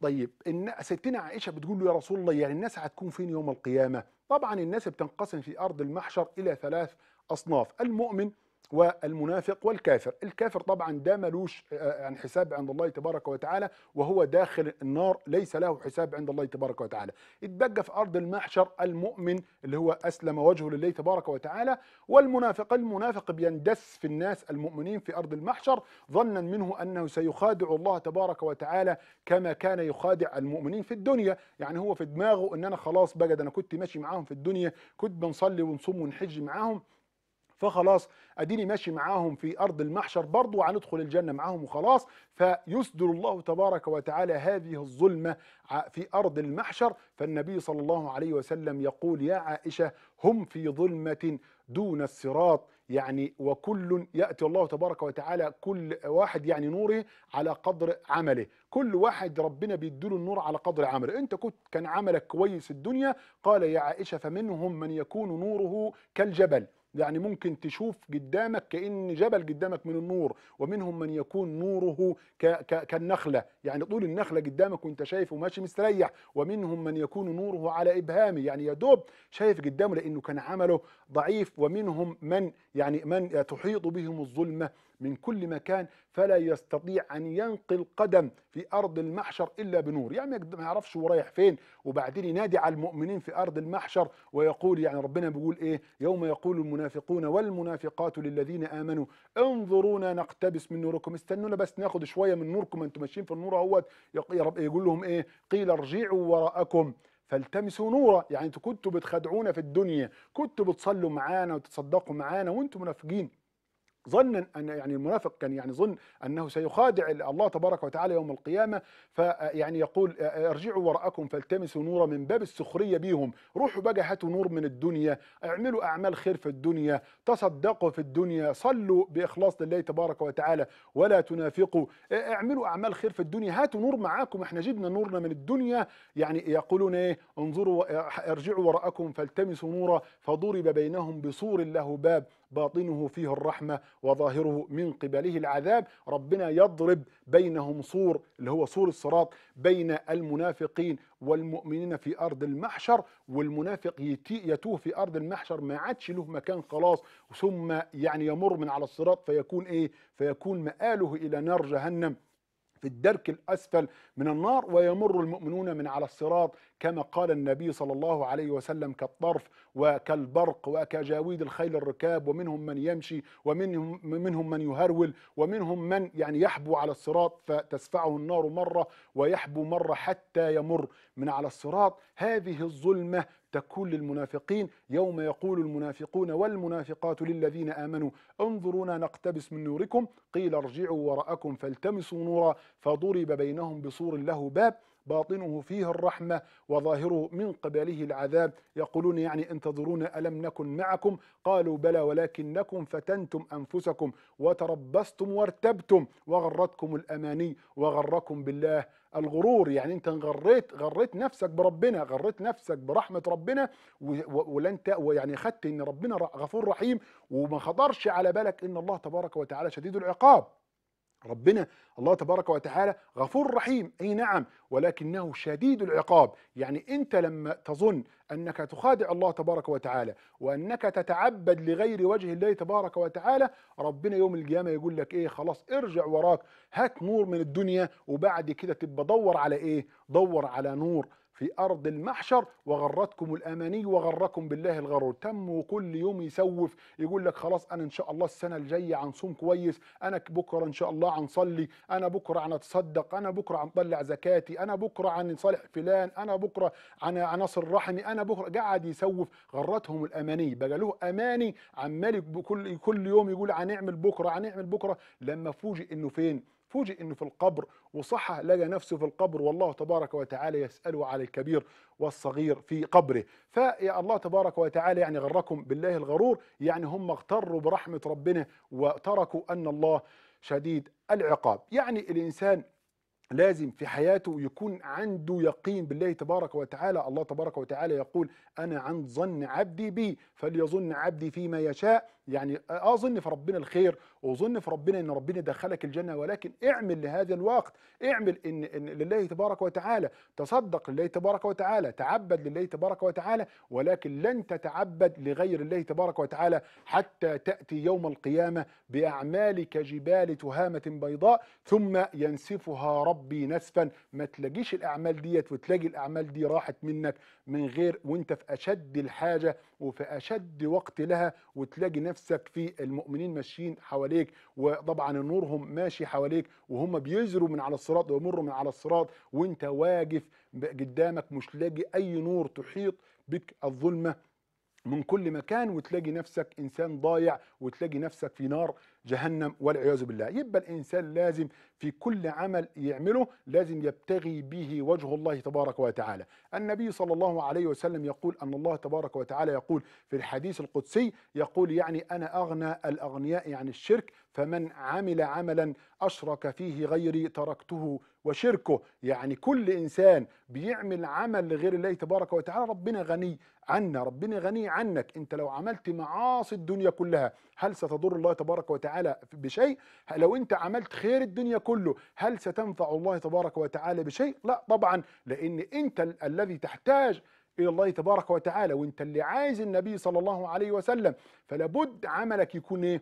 طيب إن ستنا عائشة بتقول له يا رسول الله يعني الناس هتكون فين يوم القيامة طبعا الناس بتنقسم في أرض المحشر إلى ثلاث أصناف المؤمن والمنافق والكافر الكافر طبعا ده ملوش آه، آه، عن يعني حساب عند الله تبارك وتعالى وهو داخل النار ليس له حساب عند الله تبارك وتعالى اتبقى في أرض المحشر المؤمن اللي هو أسلم وجهه لله تبارك وتعالى والمنافق المنافق بيندس في الناس المؤمنين في أرض المحشر ظنا منه أنه سيخادع الله تبارك وتعالى كما كان يخادع المؤمنين في الدنيا يعني هو في دماغه أن أنا خلاص بجد أنا كنت ماشي معاهم في الدنيا كنت بنصلي ونصوم ونحج معاهم فخلاص اديني ماشي معاهم في ارض المحشر برضه وهندخل الجنه معاهم وخلاص فيسدل الله تبارك وتعالى هذه الظلمه في ارض المحشر فالنبي صلى الله عليه وسلم يقول يا عائشه هم في ظلمه دون الصراط يعني وكل ياتي الله تبارك وتعالى كل واحد يعني نوره على قدر عمله كل واحد ربنا بيديله النور على قدر عمله انت كنت كان عملك كويس الدنيا قال يا عائشه فمنهم من يكون نوره كالجبل يعني ممكن تشوف قدامك كأن جبل قدامك من النور ومنهم من يكون نوره كالنخلة يعني طول النخلة قدامك وانت شايفه ماشي مستريح ومنهم من يكون نوره على إبهامي يعني يا دوب شايف قدامه لأنه كان عمله ضعيف ومنهم من يعني من تحيط بهم الظلمة من كل مكان فلا يستطيع أن ينقل قدم في أرض المحشر إلا بنور يعني ما يعرفش هو رايح فين وبعدين ينادي على المؤمنين في أرض المحشر ويقول يعني ربنا بيقول إيه يوم يقول المنافقون والمنافقات للذين آمنوا انظرونا نقتبس من نوركم استنونا بس ناخد شوية من نوركم أنتم ماشيين في النور أهوت يقول لهم إيه قيل ارجعوا وراءكم فالتمسوا نورا يعني انتوا كنتوا بتخدعونا في الدنيا كنتوا بتصلوا معانا وتتصدقوا معانا وانتوا منافقين ظنا ان يعني المنافق كان يعني ظن انه سيخادع الله تبارك وتعالى يوم القيامه فيعني يقول ارجعوا وراءكم فالتمسوا نورا من باب السخريه بهم، روحوا بقى هاتوا نور من الدنيا، اعملوا اعمال خير في الدنيا، تصدقوا في الدنيا، صلوا باخلاص لله تبارك وتعالى ولا تنافقوا، اعملوا اعمال خير في الدنيا، هاتوا نور معاكم احنا جبنا نورنا من الدنيا، يعني يقولون ايه؟ انظروا ارجعوا وراءكم فالتمسوا نورا فضرب بينهم بسور له باب باطنه فيه الرحمة وظاهره من قبله العذاب ربنا يضرب بينهم سور اللي هو سور الصراط بين المنافقين والمؤمنين في أرض المحشر والمنافق يتوه في أرض المحشر ما عادش له مكان خلاص ثم يعني يمر من على الصراط فيكون إيه فيكون مآله إلى نار جهنم في الدرك الأسفل من النار ويمر المؤمنون من على الصراط كما قال النبي صلى الله عليه وسلم كالطرف وكالبرق وكجاويد الخيل الركاب ومنهم من يمشي ومنهم منهم من يهرول ومنهم من يعني يحبو على الصراط فتسفعه النار مرة ويحبو مرة حتى يمر من على الصراط هذه الظلمة تكون للمنافقين يوم يقول المنافقون والمنافقات للذين آمنوا انظرونا نقتبس من نوركم قيل ارجعوا وراءكم فالتمسوا نورا فضرب بينهم بسور له باب باطنه فيه الرحمة وظاهره من قبله العذاب يقولون يعني انتظرون ألم نكن معكم قالوا بلى ولكنكم فتنتم أنفسكم وتربصتم وارتبتم وغرتكم الأماني وغركم بالله الغرور يعني انت غريت غريت نفسك بربنا غريت نفسك برحمه ربنا ولن ويعني خدت ان ربنا غفور رحيم وما خطرش على بالك ان الله تبارك وتعالى شديد العقاب ربنا الله تبارك وتعالى غفور رحيم اي نعم ولكنه شديد العقاب يعني انت لما تظن انك تخادع الله تبارك وتعالى وانك تتعبد لغير وجه الله تبارك وتعالى ربنا يوم القيامه يقول لك ايه خلاص ارجع وراك هات نور من الدنيا وبعد كده تبقى دور على ايه دور على نور في أرض المحشر وغرتكم الأماني وغركم بالله الغرور تم كل يوم يسوف يقول لك خلاص أنا إن شاء الله السنة الجاية عنصوم كويس أنا بكرة إن شاء الله عنصلي أنا بكرة أتصدق أنا بكرة طلع زكاتي أنا بكرة عن صالح فلان أنا بكرة عن عناصر رحمي أنا بكرة قاعد يسوف غرتهم الأماني بقى له أماني عمال كل يوم يقول هنعمل بكرة هنعمل بكرة لما فوجئ إنه فين فوجئ انه في القبر وصح لقى نفسه في القبر والله تبارك وتعالى يساله على الكبير والصغير في قبره فيا الله تبارك وتعالى يعني غركم بالله الغرور يعني هم اغتروا برحمه ربنا وتركوا ان الله شديد العقاب يعني الانسان لازم في حياته يكون عنده يقين بالله تبارك وتعالى الله تبارك وتعالى يقول أنا عن ظن عبدي بي فليظن عبدي فيما يشاء يعني أظن آه، في ربنا الخير وظن في ربنا أن ربنا دخلك الجنة ولكن اعمل لهذا الوقت اعمل إن, إن لله تبارك وتعالى تصدق لله تبارك وتعالى تعبد لله تبارك وتعالى ولكن لن تتعبد لغير الله تبارك وتعالى حتى تأتي يوم القيامة بأعمالك جبال تهامة بيضاء ثم ينسفها رب ربي نسفا ما تلاقيش الاعمال ديت وتلاقي الاعمال دي راحت منك من غير وانت في اشد الحاجه وفي اشد وقت لها وتلاقي نفسك في المؤمنين ماشيين حواليك وطبعا نورهم ماشي حواليك وهم بيزروا من على الصراط ويمروا من على الصراط وانت واقف قدامك مش لاقي اي نور تحيط بك الظلمه من كل مكان وتلاقي نفسك انسان ضايع وتلاقي نفسك في نار جهنم والعياذ بالله يبقى الانسان لازم في كل عمل يعمله لازم يبتغي به وجه الله تبارك وتعالى النبي صلى الله عليه وسلم يقول ان الله تبارك وتعالى يقول في الحديث القدسي يقول يعني انا اغنى الاغنياء عن الشرك فمن عمل عملا اشرك فيه غيري تركته وشركه يعني كل انسان بيعمل عمل لغير الله تبارك وتعالى ربنا غني عنا ربنا غني عنك انت لو عملت معاصي الدنيا كلها هل ستضر الله تبارك وتعالى بشيء لو انت عملت خير الدنيا كله هل ستنفع الله تبارك وتعالى بشيء لا طبعا لان انت ال الذي تحتاج الى الله تبارك وتعالى وانت اللي عايز النبي صلى الله عليه وسلم فلا بد عملك يكون ايه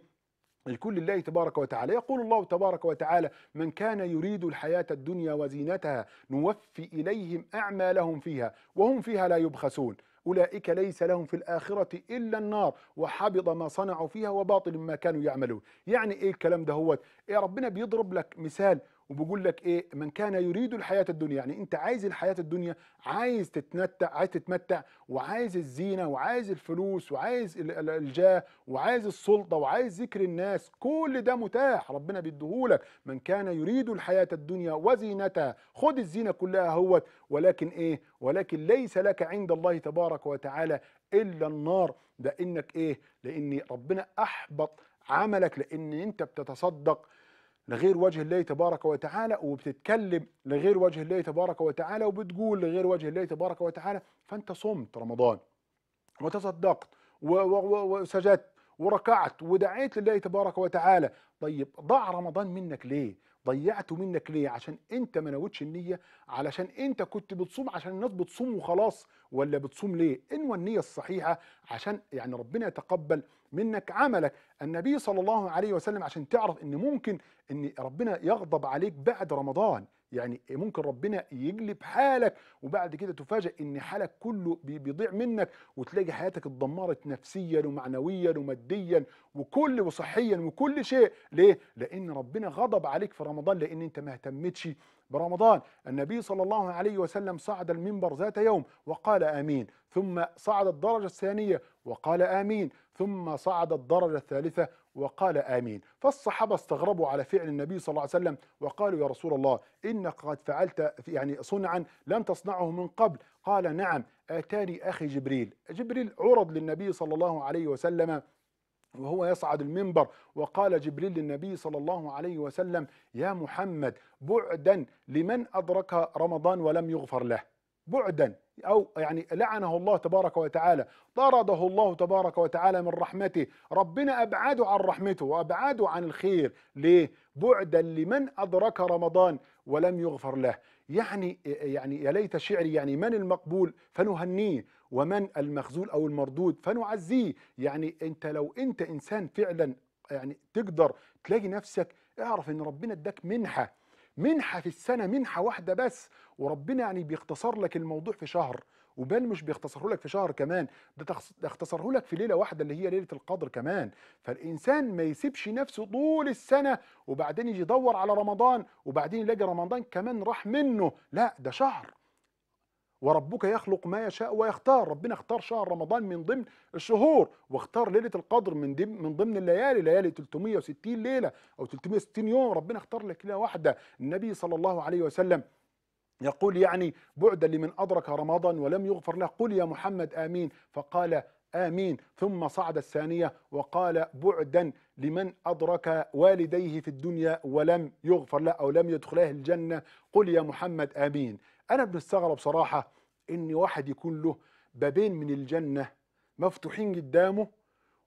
الكل لله تبارك وتعالى يقول الله تبارك وتعالى من كان يريد الحياة الدنيا وزينتها نوفي إليهم أعمالهم فيها وهم فيها لا يبخسون أولئك ليس لهم في الآخرة إلا النار وحبط ما صنعوا فيها وباطل ما كانوا يعملون يعني إيه الكلام ده هو إيه ربنا بيضرب لك مثال وبيقول لك ايه من كان يريد الحياه الدنيا يعني انت عايز الحياه الدنيا عايز تتمتع عايز تتمتع وعايز الزينه وعايز الفلوس وعايز الجاه وعايز السلطه وعايز ذكر الناس كل ده متاح ربنا بيديهولك من كان يريد الحياه الدنيا وزينتها خد الزينه كلها اهوت ولكن ايه ولكن ليس لك عند الله تبارك وتعالى الا النار ده انك ايه لان ربنا احبط عملك لان انت بتتصدق لغير وجه الله تبارك وتعالى وبتتكلم لغير وجه الله تبارك وتعالى وبتقول لغير وجه الله تبارك وتعالى فانت صمت رمضان وتصدقت وسجدت وركعت ودعيت لله تبارك وتعالى طيب ضاع رمضان منك ليه ضيعته منك ليه عشان انت ما نويتش النيه علشان انت كنت بتصوم عشان الناس بتصوم وخلاص ولا بتصوم ليه انوى النيه الصحيحه عشان يعني ربنا يتقبل منك عملك النبي صلى الله عليه وسلم عشان تعرف ان ممكن ان ربنا يغضب عليك بعد رمضان يعني ممكن ربنا يجلب حالك وبعد كده تفاجئ ان حالك كله بيضيع منك وتلاقي حياتك اتدمرت نفسيا ومعنويا وماديا وكل وصحيا وكل شيء ليه لان ربنا غضب عليك في رمضان لان انت ما اهتمتش برمضان النبي صلى الله عليه وسلم صعد المنبر ذات يوم وقال امين ثم صعد الدرجه الثانيه وقال امين ثم صعد الدرجه الثالثه وقال آمين فالصحابة استغربوا على فعل النبي صلى الله عليه وسلم وقالوا يا رسول الله إنك قد فعلت يعني صنعا لم تصنعه من قبل قال نعم آتاني أخي جبريل جبريل عرض للنبي صلى الله عليه وسلم وهو يصعد المنبر وقال جبريل للنبي صلى الله عليه وسلم يا محمد بعدا لمن أدرك رمضان ولم يغفر له بعدا أو يعني لعنه الله تبارك وتعالى طرده الله تبارك وتعالى من رحمته ربنا أبعده عن رحمته وأبعده عن الخير ليه؟ بعدا لمن أدرك رمضان ولم يغفر له يعني يعني يا ليت شعري يعني من المقبول فنهنيه ومن المخذول او المردود فنعزيه يعني انت لو انت انسان فعلا يعني تقدر تلاقي نفسك اعرف ان ربنا اداك منحه منحه في السنه منحه واحده بس وربنا يعني بيختصر لك الموضوع في شهر وبل مش بيختصره لك في شهر كمان ده اختصره لك في ليله واحده اللي هي ليله القدر كمان فالانسان ما يسيبش نفسه طول السنه وبعدين يجي يدور على رمضان وبعدين يلاقي رمضان كمان راح منه لا ده شهر وربك يخلق ما يشاء ويختار ربنا اختار شهر رمضان من ضمن الشهور واختار ليله القدر من ضمن من ضمن الليالي ليالي 360 ليله او 360 يوم ربنا اختار لك ليله واحده النبي صلى الله عليه وسلم يقول يعني بعدا لمن ادرك رمضان ولم يغفر له قل يا محمد امين فقال آمين ثم صعد الثانية وقال بعدا لمن أدرك والديه في الدنيا ولم يغفر له أو لم يدخله الجنة قل يا محمد آمين انا بنستغرب بصراحه ان واحد يكون له بابين من الجنه مفتوحين قدامه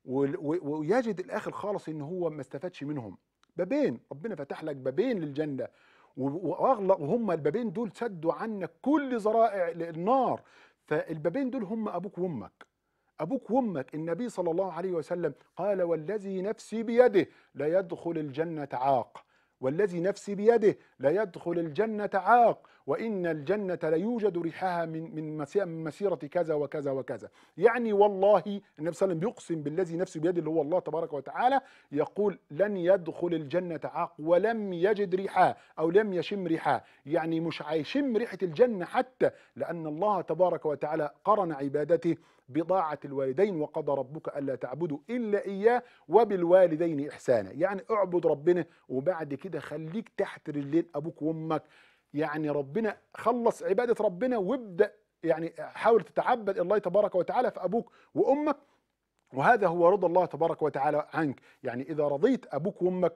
ويجد الاخر خالص ان هو ما استفادش منهم بابين ربنا فتح لك بابين للجنه واغلق وهم البابين دول سدوا عنك كل ذرائع النار فالبابين دول هم ابوك وامك ابوك وامك النبي صلى الله عليه وسلم قال والذي نفسي بيده لا يدخل الجنه عاق والذي نفسي بيده ليدخل الجنة عاق وإن الجنة ليوجد ريحها من من مسيرة كذا وكذا وكذا يعني والله النبي صلى الله عليه وسلم يقسم بالذي نفسه بيده اللي هو الله تبارك وتعالى يقول لن يدخل الجنة عاق ولم يجد ريحها أو لم يشم ريحها يعني مش هيشم ريحة الجنة حتى لأن الله تبارك وتعالى قرن عبادته بضاعة الوالدين وقضى ربك ألا تعبدوا إلا إياه وبالوالدين إحسانا يعني اعبد ربنا وبعد كده خليك تحت رجلين ابوك وامك يعني ربنا خلص عباده ربنا وابدا يعني حاول تتعبد الله تبارك وتعالى في ابوك وامك وهذا هو رضا الله تبارك وتعالى عنك يعني اذا رضيت ابوك وامك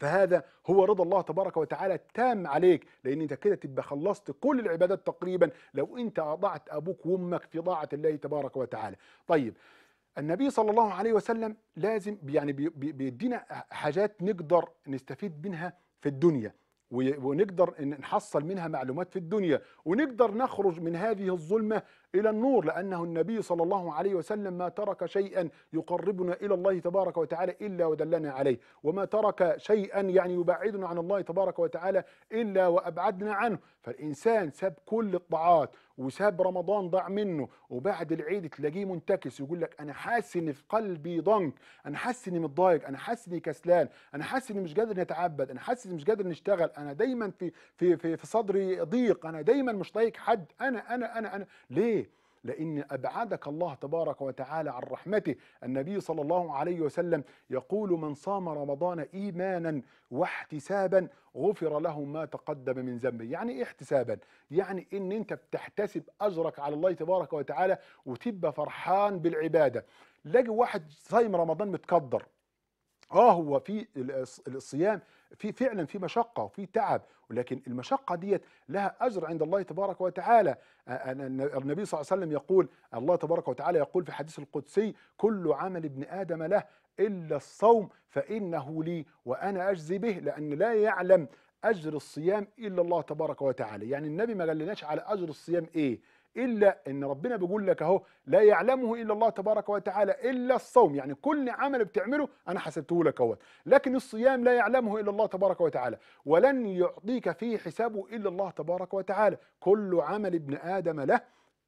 فهذا هو رضا الله تبارك وتعالى التام عليك لان انت كده تبقى خلصت كل العبادات تقريبا لو انت اضعت ابوك وامك في طاعه الله تبارك وتعالى طيب النبي صلى الله عليه وسلم لازم يعني بيدينا حاجات نقدر نستفيد منها في الدنيا ونقدر نحصل منها معلومات في الدنيا ونقدر نخرج من هذه الظلمة إلى النور لأنه النبي صلى الله عليه وسلم ما ترك شيئا يقربنا إلى الله تبارك وتعالى إلا ودلنا عليه وما ترك شيئا يعني يبعدنا عن الله تبارك وتعالى إلا وأبعدنا عنه فالإنسان ساب كل الطاعات وساب رمضان ضاع منه وبعد العيد تلاقيه منتكس يقول لك انا حاسس ان في قلبي ضنك انا حاسس اني متضايق انا حاسس اني كسلان انا حاسس اني مش قادر نتعبد انا حاسس اني مش قادر نشتغل انا دايما في في في, في صدري ضيق انا دايما مش طايق حد انا انا انا انا ليه لأن أبعدك الله تبارك وتعالى عن رحمته النبي صلى الله عليه وسلم يقول من صام رمضان إيمانا واحتسابا غفر له ما تقدم من ذنبه يعني إيه احتسابا يعني إن أنت بتحتسب أجرك على الله تبارك وتعالى وتبقى فرحان بالعبادة لاجي واحد صايم رمضان متقدر اه هو في الصيام في فعلا في مشقه وفي تعب ولكن المشقه ديت لها اجر عند الله تبارك وتعالى النبي صلى الله عليه وسلم يقول الله تبارك وتعالى يقول في الحديث القدسي كل عمل ابن ادم له الا الصوم فانه لي وانا اجزي به لان لا يعلم اجر الصيام الا الله تبارك وتعالى يعني النبي ما قالناش على اجر الصيام ايه الا ان ربنا بيقول لك اهو لا يعلمه الا الله تبارك وتعالى الا الصوم يعني كل عمل بتعمله انا حسبته لك اهو لكن الصيام لا يعلمه الا الله تبارك وتعالى ولن يعطيك فيه حسابه الا الله تبارك وتعالى كل عمل ابن ادم له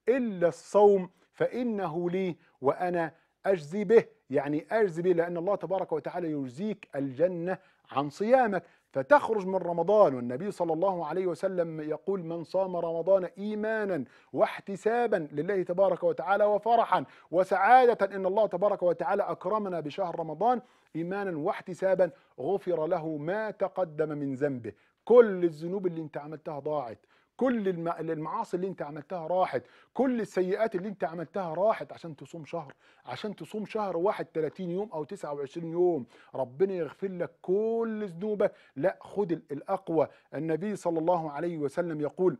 الا الصوم فانه لي وانا اجزي به يعني اجزي به لان الله تبارك وتعالى يجزيك الجنه عن صيامك فتخرج من رمضان والنبي صلى الله عليه وسلم يقول من صام رمضان ايمانا واحتسابا لله تبارك وتعالى وفرحا وسعاده ان الله تبارك وتعالى اكرمنا بشهر رمضان ايمانا واحتسابا غفر له ما تقدم من ذنبه كل الذنوب اللي انت عملتها ضاعت كل المعاصي اللي انت عملتها راحت كل السيئات اللي انت عملتها راحت عشان تصوم شهر عشان تصوم شهر واحد 30 يوم او 29 يوم ربنا يغفر لك كل ذنوبك لا خد الاقوى النبي صلى الله عليه وسلم يقول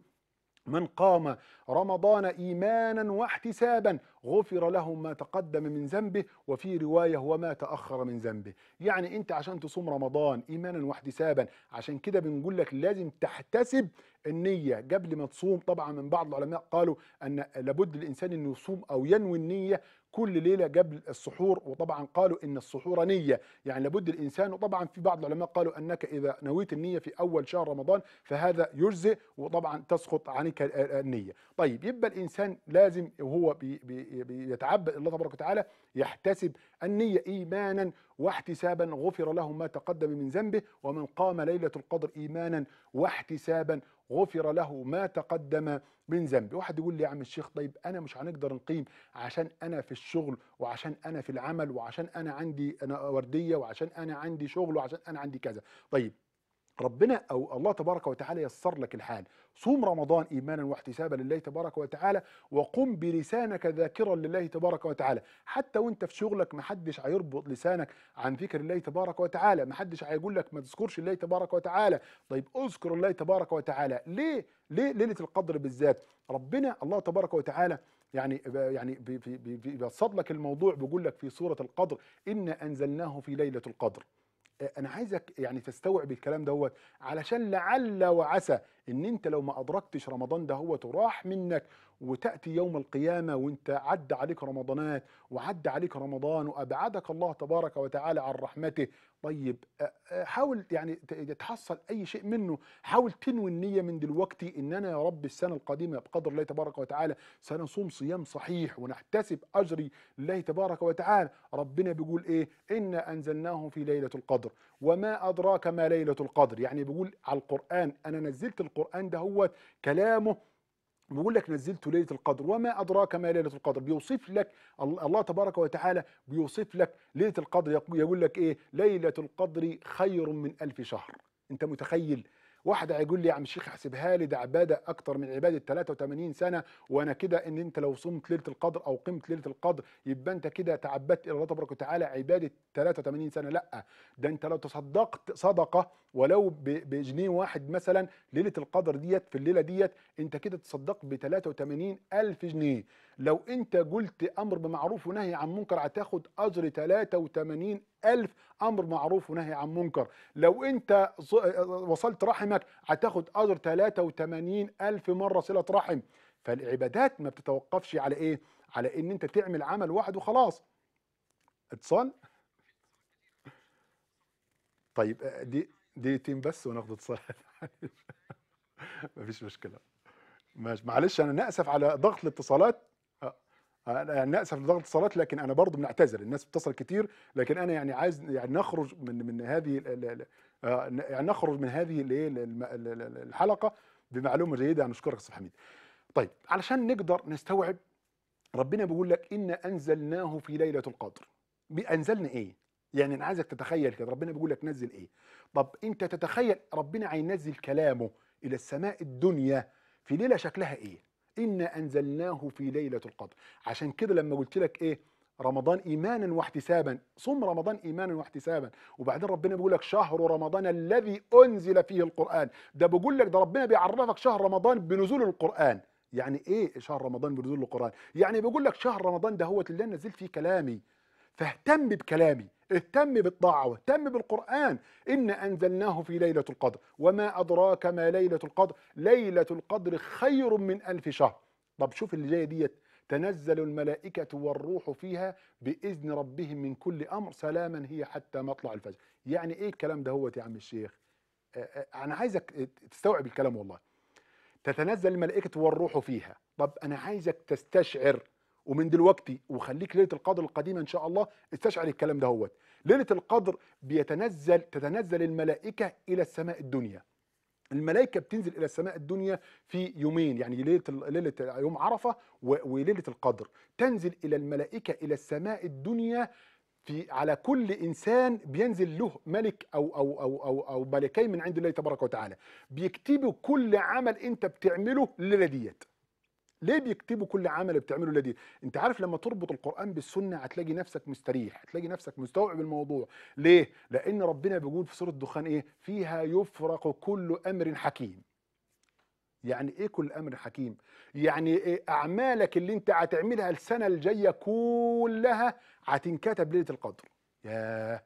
من قام رمضان ايمانا واحتسابا غفر له ما تقدم من ذنبه وفي روايه وما تاخر من ذنبه يعني انت عشان تصوم رمضان ايمانا واحتسابا عشان كده بنقول لك لازم تحتسب النيه قبل ما تصوم طبعا من بعض العلماء قالوا ان لابد الانسان انه يصوم او ينوي النيه كل ليله قبل السحور وطبعا قالوا ان السحور نيه يعني لابد الانسان وطبعا في بعض العلماء قالوا انك اذا نويت النيه في اول شهر رمضان فهذا يجزئ وطبعا تسقط عنك النيه طيب يبقى الانسان لازم وهو بيتعبد الله تبارك وتعالى يحتسب النيه ايمانا واحتسابا غفر له ما تقدم من ذنبه ومن قام ليله القدر ايمانا واحتسابا غفر له ما تقدم من ذنب واحد يقول لي يا عم الشيخ طيب انا مش هنقدر نقيم عشان انا في الشغل وعشان انا في العمل وعشان انا عندي انا ورديه وعشان انا عندي شغل وعشان انا عندي كذا طيب ربنا او الله تبارك وتعالى يسر لك الحال صوم رمضان ايمانا واحتسابا لله تبارك وتعالى وقم بلسانك ذاكرا لله تبارك وتعالى حتى وانت في شغلك ما حدش هيربط لسانك عن ذكر الله تبارك وتعالى ما حدش هيقول لك ما تذكرش الله تبارك وتعالى طيب اذكر الله تبارك وتعالى ليه ليه ليله القدر بالذات ربنا الله تبارك وتعالى يعني يعني بيبسط لك الموضوع بيقول لك في سوره القدر ان انزلناه في ليله القدر انا عايزك يعني تستوعب الكلام دوت علشان لعل وعسى ان انت لو ما ادركتش رمضان هو وراح منك وتاتي يوم القيامه وانت عد عليك رمضانات وعد عليك رمضان وابعدك الله تبارك وتعالى عن رحمته طيب حاول يعني تحصل اي شيء منه حاول تنوي النيه من دلوقتي ان انا يا رب السنه القادمه بقدر الله تبارك وتعالى سنصوم صيام صحيح ونحتسب اجري لله تبارك وتعالى ربنا بيقول ايه انا انزلناه في ليله القدر وما ادراك ما ليله القدر يعني بيقول على القران انا نزلت القران ده هو كلامه بيقول لك نزلت ليله القدر وما ادراك ما ليله القدر بيوصف لك الله تبارك وتعالى بيوصف لك ليله القدر يقول لك ايه ليله القدر خير من الف شهر انت متخيل واحد هيقول لي يا عم الشيخ احسبها لي ده عباده اكتر من عباده 83 سنه وانا كده ان انت لو صمت ليله القدر او قمت ليله القدر يبقى انت كده تعبدت الى الله تبارك وتعالى عباده 83 سنه لا ده انت لو تصدقت صدقه ولو بجنيه واحد مثلا ليله القدر ديت في الليله ديت انت كده تصدقت ب 83 الف جنيه لو انت قلت امر بمعروف ونهي عن منكر هتاخد اجر 83 ألف أمر معروف ونهي عن منكر لو أنت وصلت رحمك هتاخد أجر 83 ألف مرة صلة رحم فالعبادات ما بتتوقفش على إيه على إن أنت تعمل عمل واحد وخلاص اتصال طيب دي دقيقتين بس وناخد اتصال مفيش مشكلة ماشي معلش أنا نأسف على ضغط الاتصالات انا ناسف يعني لضغط اتصالات لكن انا برضه بنعتذر الناس بتتصل كتير لكن انا يعني عايز يعني نخرج من من هذه آه، يعني نخرج من هذه إيه، الحلقه بمعلومه جيده انا اشكرك استاذ حميد طيب علشان نقدر نستوعب ربنا بيقول لك ان انزلناه في ليله القدر انزلنا ايه يعني انا عايزك تتخيل كده ربنا بيقول لك نزل ايه طب انت تتخيل ربنا هينزل كلامه الى السماء الدنيا في ليله شكلها ايه إنا أنزلناه في ليلة القدر عشان كده لما قلت لك إيه رمضان إيمانا واحتسابا صم رمضان إيمانا واحتسابا وبعدين ربنا بيقول لك شهر رمضان الذي أنزل فيه القرآن ده بيقول لك ده ربنا بيعرفك شهر رمضان بنزول القرآن يعني ايه شهر رمضان بنزول القران يعني بيقول لك شهر رمضان ده هو اللي انا فيه كلامي فاهتم بكلامي اهتم بالطاعة واهتم بالقرآن إن أنزلناه في ليلة القدر وما أدراك ما ليلة القدر ليلة القدر خير من ألف شهر طب شوف اللي جاية ديت تنزل الملائكة والروح فيها بإذن ربهم من كل أمر سلاما هي حتى مطلع الفجر يعني إيه الكلام ده هو يا عم الشيخ أنا عايزك تستوعب الكلام والله تتنزل الملائكة والروح فيها طب أنا عايزك تستشعر ومن دلوقتي وخليك ليله القدر القديمه ان شاء الله استشعر الكلام ده هوت ليله القدر بيتنزل تتنزل الملائكه الى السماء الدنيا الملائكة بتنزل إلى السماء الدنيا في يومين يعني ليلة ليلة يوم عرفة وليلة القدر تنزل إلى الملائكة إلى السماء الدنيا في على كل انسان بينزل له ملك او او او او او ملكين من عند الله تبارك وتعالى بيكتبوا كل عمل انت بتعمله الليله ديت ليه بيكتبوا كل عمل بتعمله لدين انت عارف لما تربط القران بالسنه هتلاقي نفسك مستريح هتلاقي نفسك مستوعب الموضوع ليه لان ربنا بيقول في سوره الدخان ايه فيها يفرق كل امر حكيم يعني ايه كل امر حكيم يعني إيه اعمالك اللي انت هتعملها السنه الجايه كلها هتنكتب ليله القدر ياه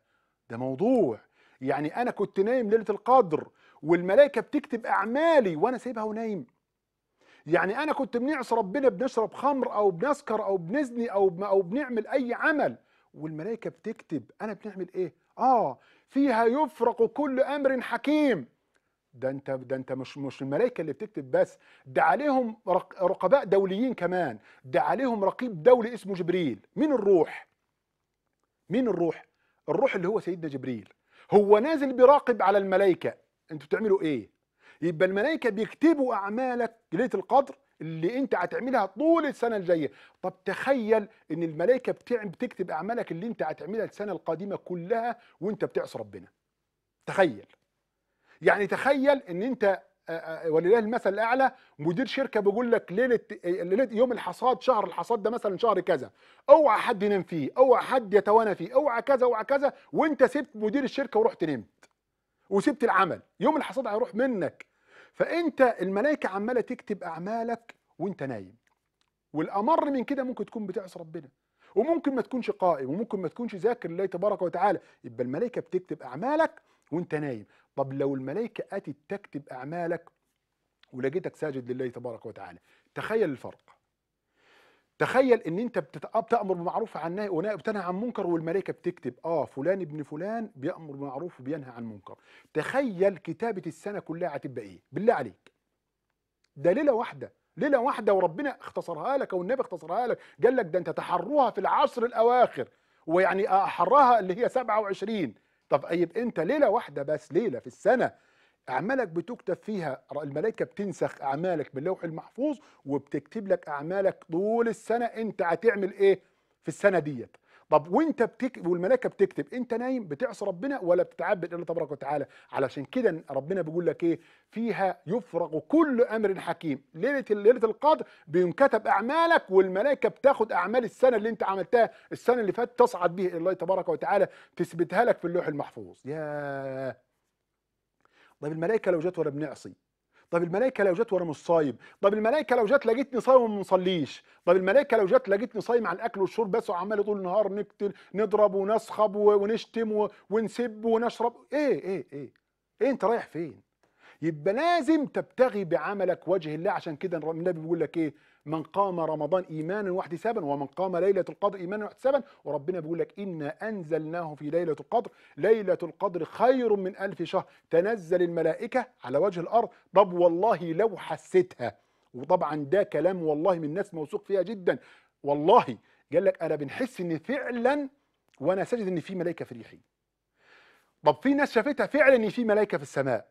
ده موضوع يعني انا كنت نايم ليله القدر والملائكه بتكتب اعمالي وانا سايبها ونايم يعني انا كنت بنعصي ربنا بنشرب خمر او بنسكر او بنزني او او بنعمل اي عمل والملائكه بتكتب انا بنعمل ايه اه فيها يفرق كل امر حكيم ده انت ده انت مش مش الملائكه اللي بتكتب بس ده عليهم رقباء دوليين كمان ده عليهم رقيب دولي اسمه جبريل مين الروح مين الروح الروح اللي هو سيدنا جبريل هو نازل بيراقب على الملائكه انتوا بتعملوا ايه يبقى الملائكه بيكتبوا اعمالك ليله القدر اللي انت هتعملها طول السنه الجايه طب تخيل ان الملائكه بتكتب اعمالك اللي انت هتعملها السنه القادمه كلها وانت بتعصي ربنا تخيل يعني تخيل ان انت ولله المثل الاعلى مدير شركه بيقول لك ليله ليله يوم الحصاد شهر الحصاد ده مثلا شهر كذا اوعى حد ينام فيه اوعى حد يتوانى فيه اوعى كذا اوعى كذا وانت سبت مدير الشركه ورحت نمت وسبت العمل يوم الحصاد هيروح منك فانت الملائكه عماله تكتب اعمالك وانت نايم والامر من كده ممكن تكون بتعصي ربنا وممكن ما تكونش قائم وممكن ما تكونش ذاكر لله تبارك وتعالى يبقى الملائكه بتكتب اعمالك وانت نايم طب لو الملائكه اتت تكتب اعمالك ولقيتك ساجد لله تبارك وتعالى تخيل الفرق تخيل ان انت آه، بتامر بالمعروف عن نهي وبتنهى عن منكر والملائكه بتكتب اه فلان ابن فلان بيامر بالمعروف وبينهى عن منكر تخيل كتابه السنه كلها هتبقى ايه بالله عليك ده ليله واحده ليله واحده وربنا اختصرها لك او النبي اختصرها لك قال لك ده انت تحروها في العصر الاواخر ويعني احراها اللي هي 27 طب يبقى انت ليله واحده بس ليله في السنه اعمالك بتكتب فيها الملائكه بتنسخ اعمالك باللوح المحفوظ وبتكتب لك اعمالك طول السنه انت هتعمل ايه في السنه ديت طب وانت بتك... والملائكه بتكتب انت نايم بتعصي ربنا ولا بتتعبد الله تبارك وتعالى علشان كده ربنا بيقول لك ايه فيها يفرغ كل امر حكيم ليله ليله القدر بينكتب اعمالك والملائكه بتاخد اعمال السنه اللي انت عملتها السنه اللي فاتت تصعد بيها الله تبارك وتعالى تثبتها لك في اللوح المحفوظ يا طيب الملائكه لو جت وانا بنعصي طب الملائكه لو جت وانا مش صايم طب الملائكه لو جت لقيتني صايم وما بنصليش طب الملائكه لو جت لقيتني صايم على الاكل والشرب بس وعمال طول النهار نقتل نضرب ونسخب ونشتم ونسب ونشرب ايه ايه ايه ايه انت رايح فين يبقى لازم تبتغي بعملك وجه الله عشان كده النبي بيقول لك ايه من قام رمضان ايمانا واحتسابا ومن قام ليله القدر ايمانا واحتسابا وربنا بيقول لك انا انزلناه في ليله القدر ليله القدر خير من الف شهر تنزل الملائكه على وجه الارض طب والله لو حسيتها وطبعا ده كلام والله من ناس موثوق فيها جدا والله قال لك انا بنحس ان فعلا وانا ساجد ان في ملائكه في ريحي طب في ناس شافتها فعلا ان في ملائكه في السماء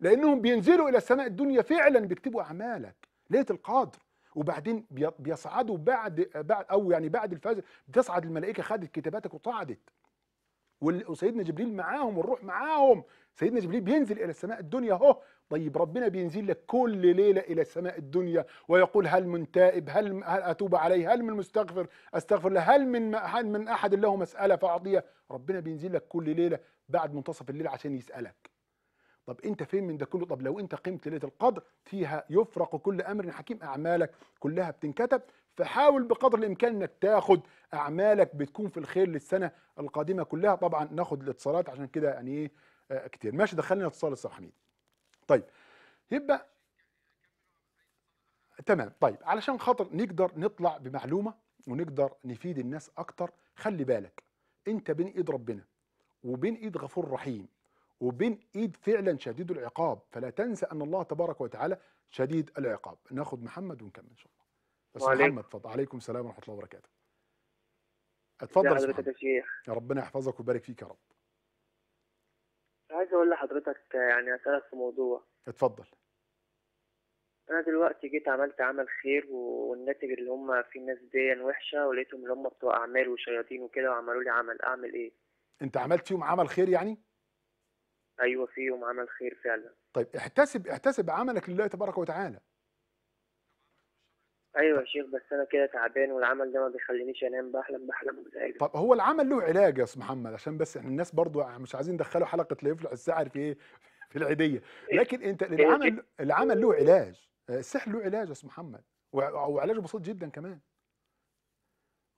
لانهم بينزلوا الى السماء الدنيا فعلا بيكتبوا اعمالك ليله القدر وبعدين بيصعدوا بعد بعد او يعني بعد الفجر بتصعد الملائكه خدت كتاباتك وصعدت وسيدنا جبريل معاهم والروح معاهم سيدنا جبريل بينزل الى السماء الدنيا اهو طيب ربنا بينزل لك كل ليله الى السماء الدنيا ويقول هل من تائب هل, هل اتوب عليه هل من مستغفر استغفر له هل من هل من احد له مساله فاعطيه ربنا بينزل لك كل ليله بعد منتصف الليل عشان يسالك طب انت فين من ده كله طب لو انت قمت ليله القدر فيها يفرق كل امر حكيم اعمالك كلها بتنكتب فحاول بقدر الامكان انك تاخد اعمالك بتكون في الخير للسنه القادمه كلها طبعا ناخد الاتصالات عشان كده يعني ايه آه، كتير ماشي دخلنا اتصال استاذ حميد طيب يبقى تمام طيب علشان خاطر نقدر نطلع بمعلومه ونقدر نفيد الناس اكتر خلي بالك انت بين ايد ربنا وبين ايد غفور رحيم وبين ايد فعلا شديد العقاب فلا تنسى ان الله تبارك وتعالى شديد العقاب ناخذ محمد ونكمل ان شاء الله بس وعليك. محمد اتفضل عليكم السلام ورحمه الله وبركاته اتفضل حضرتك يا شيخ يا ربنا يحفظك ويبارك فيك يا رب عايز اقول لحضرتك يعني اسالك في موضوع اتفضل انا دلوقتي جيت عملت عمل خير والناتج اللي هم في الناس دي وحشه ولقيتهم اللي هم بتوع اعمال وشياطين وكده وعملوا لي عمل اعمل ايه انت عملت فيهم عمل خير يعني ايوه فيهم عمل خير فعلا طيب احتسب احتسب عملك لله تبارك وتعالى ايوه يا شيخ بس انا كده تعبان والعمل ده ما بيخلينيش انام بحلم بحلم بزعج طب هو العمل له علاج يا استاذ محمد عشان بس احنا الناس برضو مش عايزين ندخله حلقه لا يفلح الساعر في ايه في العيديه إيه، لكن انت إيه، العمل إيه، العمل له علاج السحر له علاج يا استاذ محمد وعلاجه بسيط جدا كمان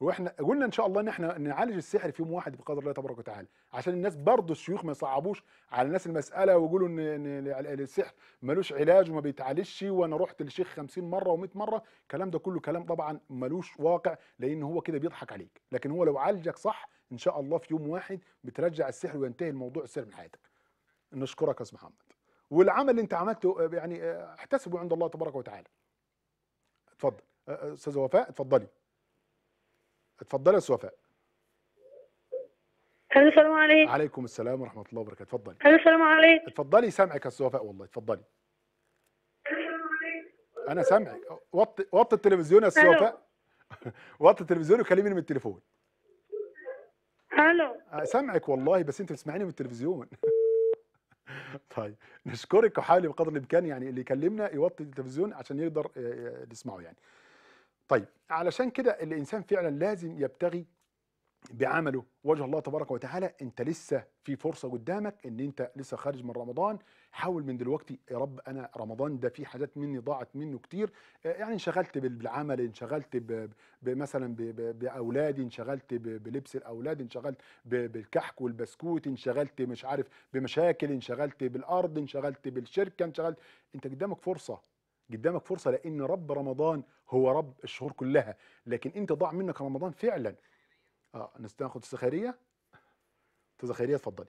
واحنا قلنا ان شاء الله ان احنا نعالج السحر في يوم واحد بقدر الله تبارك وتعالى عشان الناس برضه الشيوخ ما يصعبوش على الناس المساله ويقولوا ان السحر ملوش علاج وما بيتعالجش وانا رحت للشيخ 50 مره و100 مره الكلام ده كله كلام طبعا ملوش واقع لان هو كده بيضحك عليك لكن هو لو عالجك صح ان شاء الله في يوم واحد بترجع السحر وينتهي الموضوع السحر من حياتك نشكرك يا استاذ محمد والعمل اللي انت عملته آه، يعني آه، احتسبه عند الله تبارك وتعالى اتفضل استاذه وفاء اتفضلي اتفضلي يا وفاء الو السلام عليكم وعليكم السلام ورحمه الله وبركاته اتفضلي الو السلام عليكم اتفضلي سامعك يا وفاء والله اتفضلي انا سامعك وطي وطي التلفزيون يا وفاء وطي التلفزيون وكلميني من التليفون الو آه، سامعك والله بس انت بتسمعيني من التلفزيون طيب نشكرك وحالي بقدر الامكان يعني اللي يكلمنا يوطي التلفزيون عشان يقدر نسمعه آه، آه، يعني طيب علشان كده الانسان فعلا لازم يبتغي بعمله وجه الله تبارك وتعالى انت لسه في فرصه قدامك ان انت لسه خارج من رمضان حاول من دلوقتي يا رب انا رمضان ده في حاجات مني ضاعت منه كتير يعني انشغلت بالعمل انشغلت مثلا باولادي انشغلت بلبس الاولاد انشغلت بالكحك والبسكوت انشغلت مش عارف بمشاكل انشغلت بالارض انشغلت بالشركه انشغلت انت قدامك فرصه قدامك فرصه لان رب رمضان هو رب الشهور كلها لكن انت ضاع منك رمضان فعلا اه نستاخذ الزخاريه زخاريه اتفضلي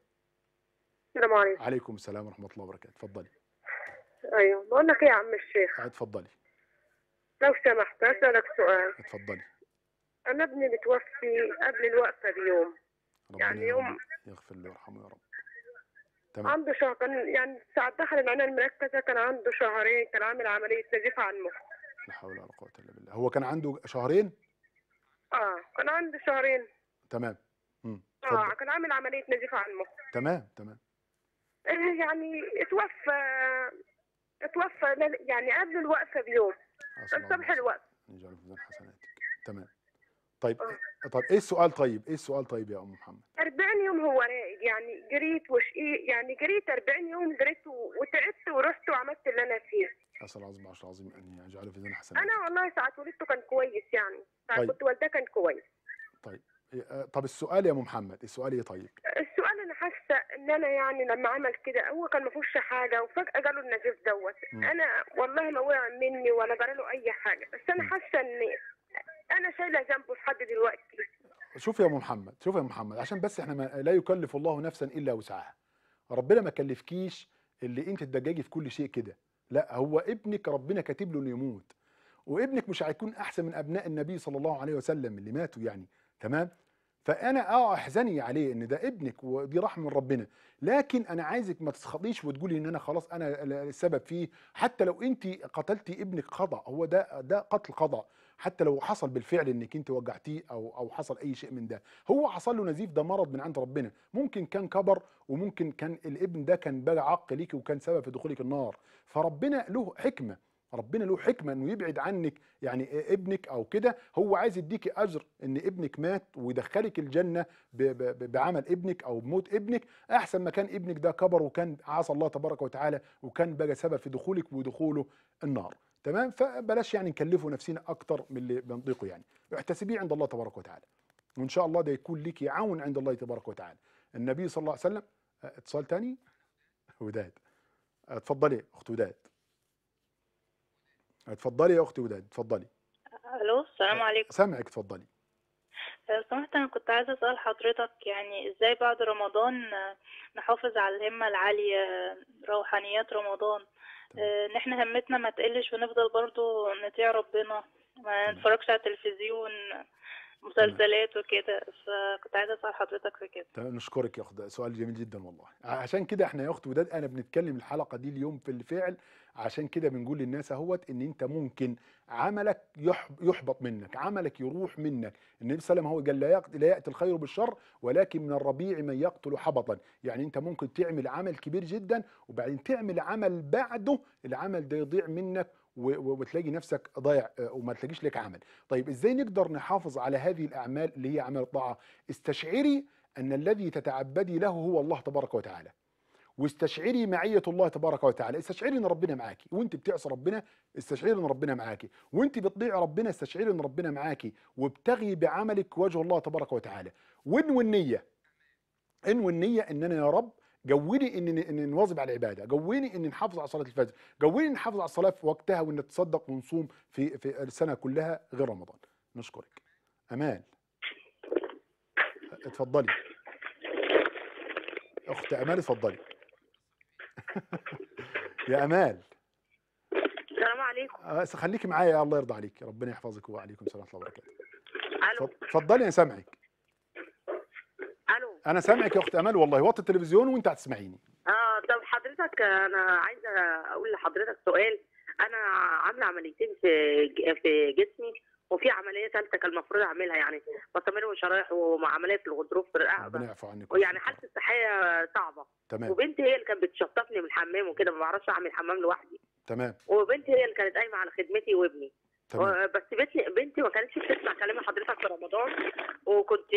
السلام عليكم عليكم السلام ورحمه الله وبركاته اتفضلي ايوه بقول لك ايه يا عم الشيخ آه، اتفضلي لو سمحت اسالك سؤال اتفضلي انا ابني متوفي قبل الوقفه بيوم يعني يوم يغفر له ويرحمه يا رب تمام. عنده شهر كان يعني ساعة دخل العناية المركزة كان عنده شهرين كان عامل عملية نزيف على المخ لا حول ولا قوة إلا بالله هو كان عنده شهرين؟ اه كان عنده شهرين تمام امم اه كان عامل عملية نزيف على المخ تمام تمام آه، يعني اتوفى اتوفى يعني قبل الوقفة بيوم الصبح الوقت نجعل في ميزان حسناتك تمام طيب آه. طب ايه السؤال طيب؟ ايه السؤال طيب يا ام محمد؟ 40 يوم هو راقد يعني جريت وش ايه يعني جريت 40 يوم جريت وتعبت ورحت وعملت اللي انا فيه. اسال العظيم عشر العظيم ان يجعله في ذن حسن. انا والله ساعة ولدته كان كويس يعني، ساعة طيب. كنت والداه كان كويس. طيب إيه، آه، طب السؤال يا ام محمد السؤال ايه طيب؟ السؤال انا حاسه ان انا يعني لما عمل كده هو كان ما فيهوش حاجه وفجاه جاله النزيف دوت انا والله ما وقع مني ولا جرى له اي حاجه بس انا حاسه ان انا شايله جنبه لحد دلوقتي شوف يا ام محمد شوف يا ام محمد عشان بس احنا ما لا يكلف الله نفسا الا وسعها ربنا ما كلفكيش اللي انت تدجاجي في كل شيء كده لا هو ابنك ربنا كاتب له انه يموت وابنك مش هيكون احسن من ابناء النبي صلى الله عليه وسلم اللي ماتوا يعني تمام فانا اه احزني عليه ان ده ابنك ودي رحمه من ربنا لكن انا عايزك ما تسخطيش وتقولي ان انا خلاص انا السبب فيه حتى لو انت قتلتي ابنك قضاء هو ده ده قتل قضاء حتى لو حصل بالفعل انك انت وجعتيه او او حصل اي شيء من ده هو حصل له نزيف ده مرض من عند ربنا ممكن كان كبر وممكن كان الابن ده كان بقى عق ليك وكان سبب في دخولك النار فربنا له حكمه ربنا له حكمه انه يبعد عنك يعني ابنك او كده هو عايز يديكي اجر ان ابنك مات ويدخلك الجنه بعمل ابنك او بموت ابنك احسن ما كان ابنك ده كبر وكان عصى الله تبارك وتعالى وكان بقى سبب في دخولك ودخوله النار تمام فبلاش يعني نكلفه نفسنا اكتر من اللي بنطيقه يعني احتسبيه عند الله تبارك وتعالى وان شاء الله ده يكون لك عون عند الله تبارك وتعالى النبي صلى الله عليه وسلم آه، اتصال تاني وداد اتفضلي اخت وداد اتفضلي يا اختي وداد اتفضلي الو السلام عليكم سامعك اتفضلي لو آه، سمحت انا كنت عايزه اسال حضرتك يعني ازاي بعد رمضان آه، نحافظ على الهمه العاليه روحانيات رمضان آه، ان احنا همتنا ما تقلش ونفضل برضو نطيع ربنا ما نتفرجش على التلفزيون مسلسلات وكده فكنت عايزه اسال حضرتك في كده تمام نشكرك يا اخت سؤال جميل جدا والله عشان كده احنا يا اخت وداد انا بنتكلم الحلقه دي اليوم في الفعل عشان كده بنقول للناس اهوت ان انت ممكن عملك يحبط منك عملك يروح منك النبي صلى الله عليه وسلم هو قال لا ياتي الخير بالشر ولكن من الربيع من يقتل حبطا يعني انت ممكن تعمل عمل كبير جدا وبعدين تعمل عمل بعده العمل ده يضيع منك وتلاقي نفسك ضايع آه، وما تلاقيش لك عمل طيب ازاي نقدر نحافظ على هذه الاعمال اللي هي اعمال الطاعه استشعري ان الذي تتعبدي له هو الله تبارك وتعالى واستشعري معيه الله تبارك وتعالى استشعري ان ربنا معاكي وانت بتعصي ربنا استشعري ان ربنا معاكي وانت بتضيع ربنا استشعري ان ربنا معاكي وابتغي بعملك وجه الله تبارك وتعالى وانوي النيه انوي النيه ان انا يا رب جوني ان ان نواظب على العباده، جوني ان نحافظ على صلاه الفجر، جوني ان نحافظ على الصلاه في وقتها وان نتصدق ونصوم في في السنه كلها غير رمضان. نشكرك. امان. اتفضلي. اخت امال اتفضلي. يا امال السلام عليكم آه، خليكي معايا الله يرضى عليك ربنا يحفظك وعليكم السلام ورحمه الله وبركاته الو اتفضلي انا سامعك الو انا سامعك يا اخت امال والله وطي التلفزيون وانت هتسمعيني اه طب حضرتك انا عايزه اقول لحضرتك سؤال انا عامله عمليتين في في جسمي وفي عمليه ثالثه كان المفروض اعملها يعني مسامير وشرايح وعمليه الغضروف في الرقبه ربنا يعفو عنك ويعني حاله الصحيه صعبه تمام وبنتي هي اللي كانت بتشطفني من الحمام وكده ما بعرفش اعمل حمام لوحدي تمام وبنتي هي اللي كانت قايمه على خدمتي وابني تمام. بس بنتي بنتي ما كانتش بتسمع كلام حضرتك في رمضان وكنت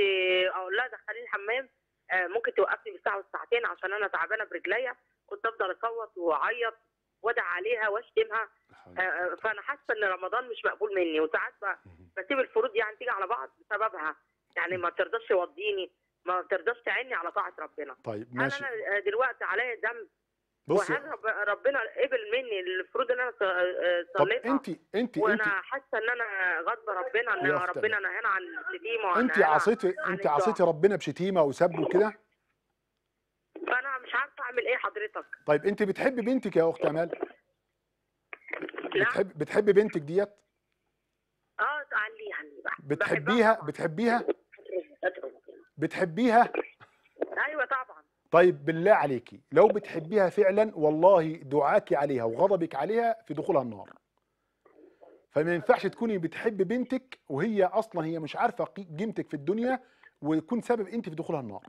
اقول لها دخليني الحمام آه، ممكن توقفني بالساعه والساعتين عشان انا تعبانه برجليا كنت افضل اصوت واعيط وادع عليها واشتمها آه، آه، فانا حاسه ان رمضان مش مقبول مني وساعات بسيب الفروض يعني تيجي على بعض بسببها يعني ما ترضاش توديني ما ترضاش تعيني على طاعه ربنا طيب ماشي انا دلوقتي عليا ذنب بصي وهل ربنا قبل مني الفروض اللي انا صليتها طب انت انت وانا حاسه ان انا غضب ربنا ان ربنا نهانا عن الشتيمه انت عصيتي انت عصيتي ربنا بشتيمه وسب وكده فانا مش عارفه اعمل ايه حضرتك طيب انت بتحبي بنتك يا اخت امال بتحب بتحبي بنتك ديت اه تعليها يعني. بتحبيها بتحبيها بتحبيها ايوه طبعا طيب بالله عليكي لو بتحبيها فعلا والله دعاكي عليها وغضبك عليها في دخولها النار فما ينفعش تكوني بتحبي بنتك وهي اصلا هي مش عارفه قيمتك في الدنيا ويكون سبب انت في دخولها النار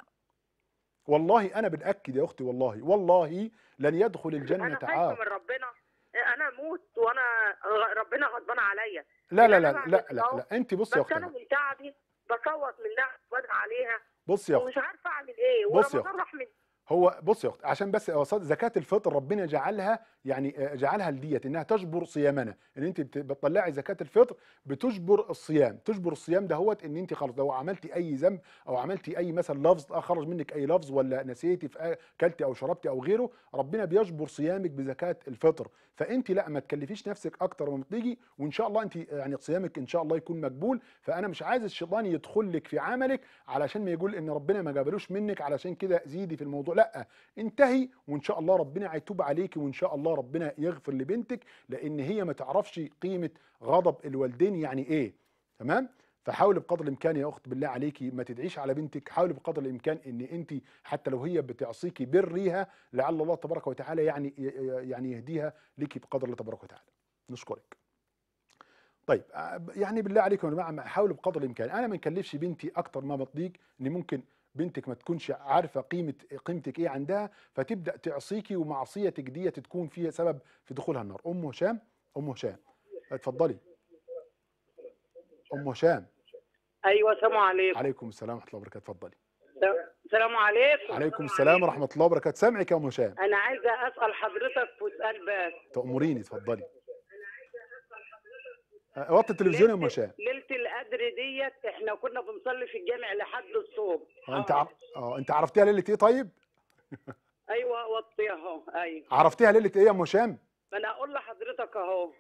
والله انا بناكد يا اختي والله والله لن يدخل الجنه تعالى انا من ربنا إيه، انا اموت وانا ربنا غضبان عليا لا إيه، لا لا لا لا, لا, لا. انت بصي يا اختي بس انا من تعبي بصوت من ده وادعي عليها بصي يا اختي ومش عارفه اعمل ايه بصي يا اختي هو بص يا اختي عشان بس زكاه الفطر ربنا جعلها يعني آه، جعلها لديت انها تجبر صيامنا ان انت بتطلعي زكاه الفطر بتجبر الصيام تجبر الصيام دهوت ان انت خلاص لو عملتي اي ذنب او عملتي اي مثلا لفظ خرج منك اي لفظ ولا نسيتي في اكلتي او شربتي او غيره ربنا بيجبر صيامك بزكاه الفطر فانت لا ما تكلفيش نفسك اكتر ما بتيجي وان شاء الله انت آه، يعني صيامك ان شاء الله يكون مقبول فانا مش عايز الشيطان يدخل لك في عملك علشان ما يقول ان ربنا ما جابلوش منك علشان كده زيدي في الموضوع لا انتهي وان شاء الله ربنا هيتوب عليك وان شاء الله ربنا يغفر لبنتك لان هي ما تعرفش قيمه غضب الوالدين يعني ايه تمام فحاولي بقدر الامكان يا اخت بالله عليكي ما تدعيش على بنتك حاولي بقدر الامكان ان انت حتى لو هي بتعصيكي بريها لعل الله تبارك وتعالى يعني يعني يهديها ليكي بقدر الله تبارك وتعالى نشكرك طيب آه، يعني بالله عليكم يا جماعه حاولوا بقدر الامكان انا ما نكلفش بنتي اكتر ما بطيق ان ممكن بنتك ما تكونش عارفه قيمه قيمتك ايه عندها فتبدا تعصيكي ومعصيتك ديت تكون فيها سبب في دخولها النار ام هشام ام هشام اتفضلي ام هشام ايوه السلام عليكم عليكم السلام ورحمه الله وبركاته اتفضلي السلام عليكم عليكم السلام ورحمه الله وبركاته سامعك يا ام هشام انا عايزه اسال حضرتك في سؤال بس تامريني اتفضلي وقت التلفزيون يوم ام هشام ليله القدر ديت احنا كنا بنصلي في الجامع لحد الصبح اه انت اه انت عرفتيها ليله ايه طيب؟ ايوه وطيها اهو ايوه عرفتيها ليله ايه يا ام هشام؟ ما انا اقول لحضرتك اهو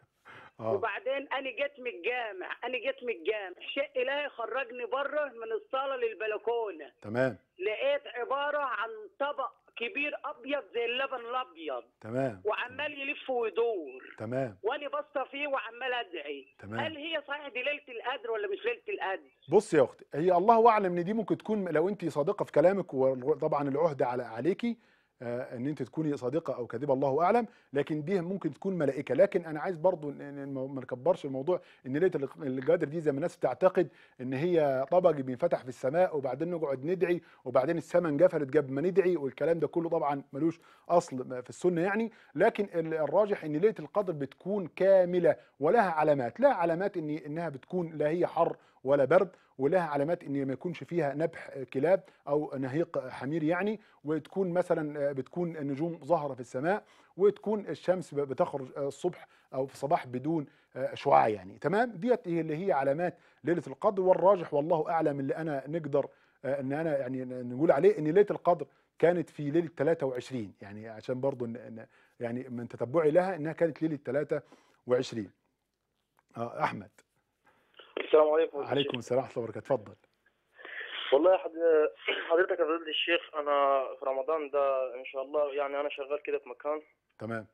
آه. وبعدين انا جيت من الجامع انا جيت من الجامع شق الهي خرجني بره من الصاله للبلكونه تمام لقيت عباره عن طبق كبير ابيض زي اللبن الابيض تمام وعمال يلف ويدور تمام وانا باصه فيه وعمال ادعي تمام هل هي صحيح دي ليله القدر ولا مش ليله القدر بص يا اختي هي الله اعلم ان دي ممكن تكون لو انت صادقه في كلامك وطبعا العهد على عليكي آه، ان انت تكوني صادقه او كاذبه الله اعلم لكن دي ممكن تكون ملائكه لكن انا عايز برضو ما نكبرش الموضوع ان ليله القدر دي زي ما الناس بتعتقد ان هي طبق بينفتح في السماء وبعدين نقعد ندعي وبعدين السماء انجفلت قبل ما ندعي والكلام ده كله طبعا ملوش اصل في السنه يعني لكن الراجح ان ليله القدر بتكون كامله ولها علامات لها علامات ان انها بتكون لا هي حر ولا برد ولها علامات ان ما يكونش فيها نبح كلاب او نهيق حمير يعني وتكون مثلا آه، بتكون النجوم ظاهره في السماء وتكون الشمس بتخرج آه، الصبح او في الصباح بدون آه، شعاع يعني تمام ديت اللي هي علامات ليله القدر والراجح والله اعلم اللي انا نقدر ان انا يعني نقول عليه ان ليله القدر كانت في ليله 23 يعني عشان برضو يعني من تتبعي لها انها كانت ليله 23 احمد السلام عليكم عليكم السلام ورحمه الله وبركاته اتفضل والله حضرتك يا فضيلة الشيخ أنا في رمضان ده إن شاء الله يعني أنا شغال كده في مكان تمام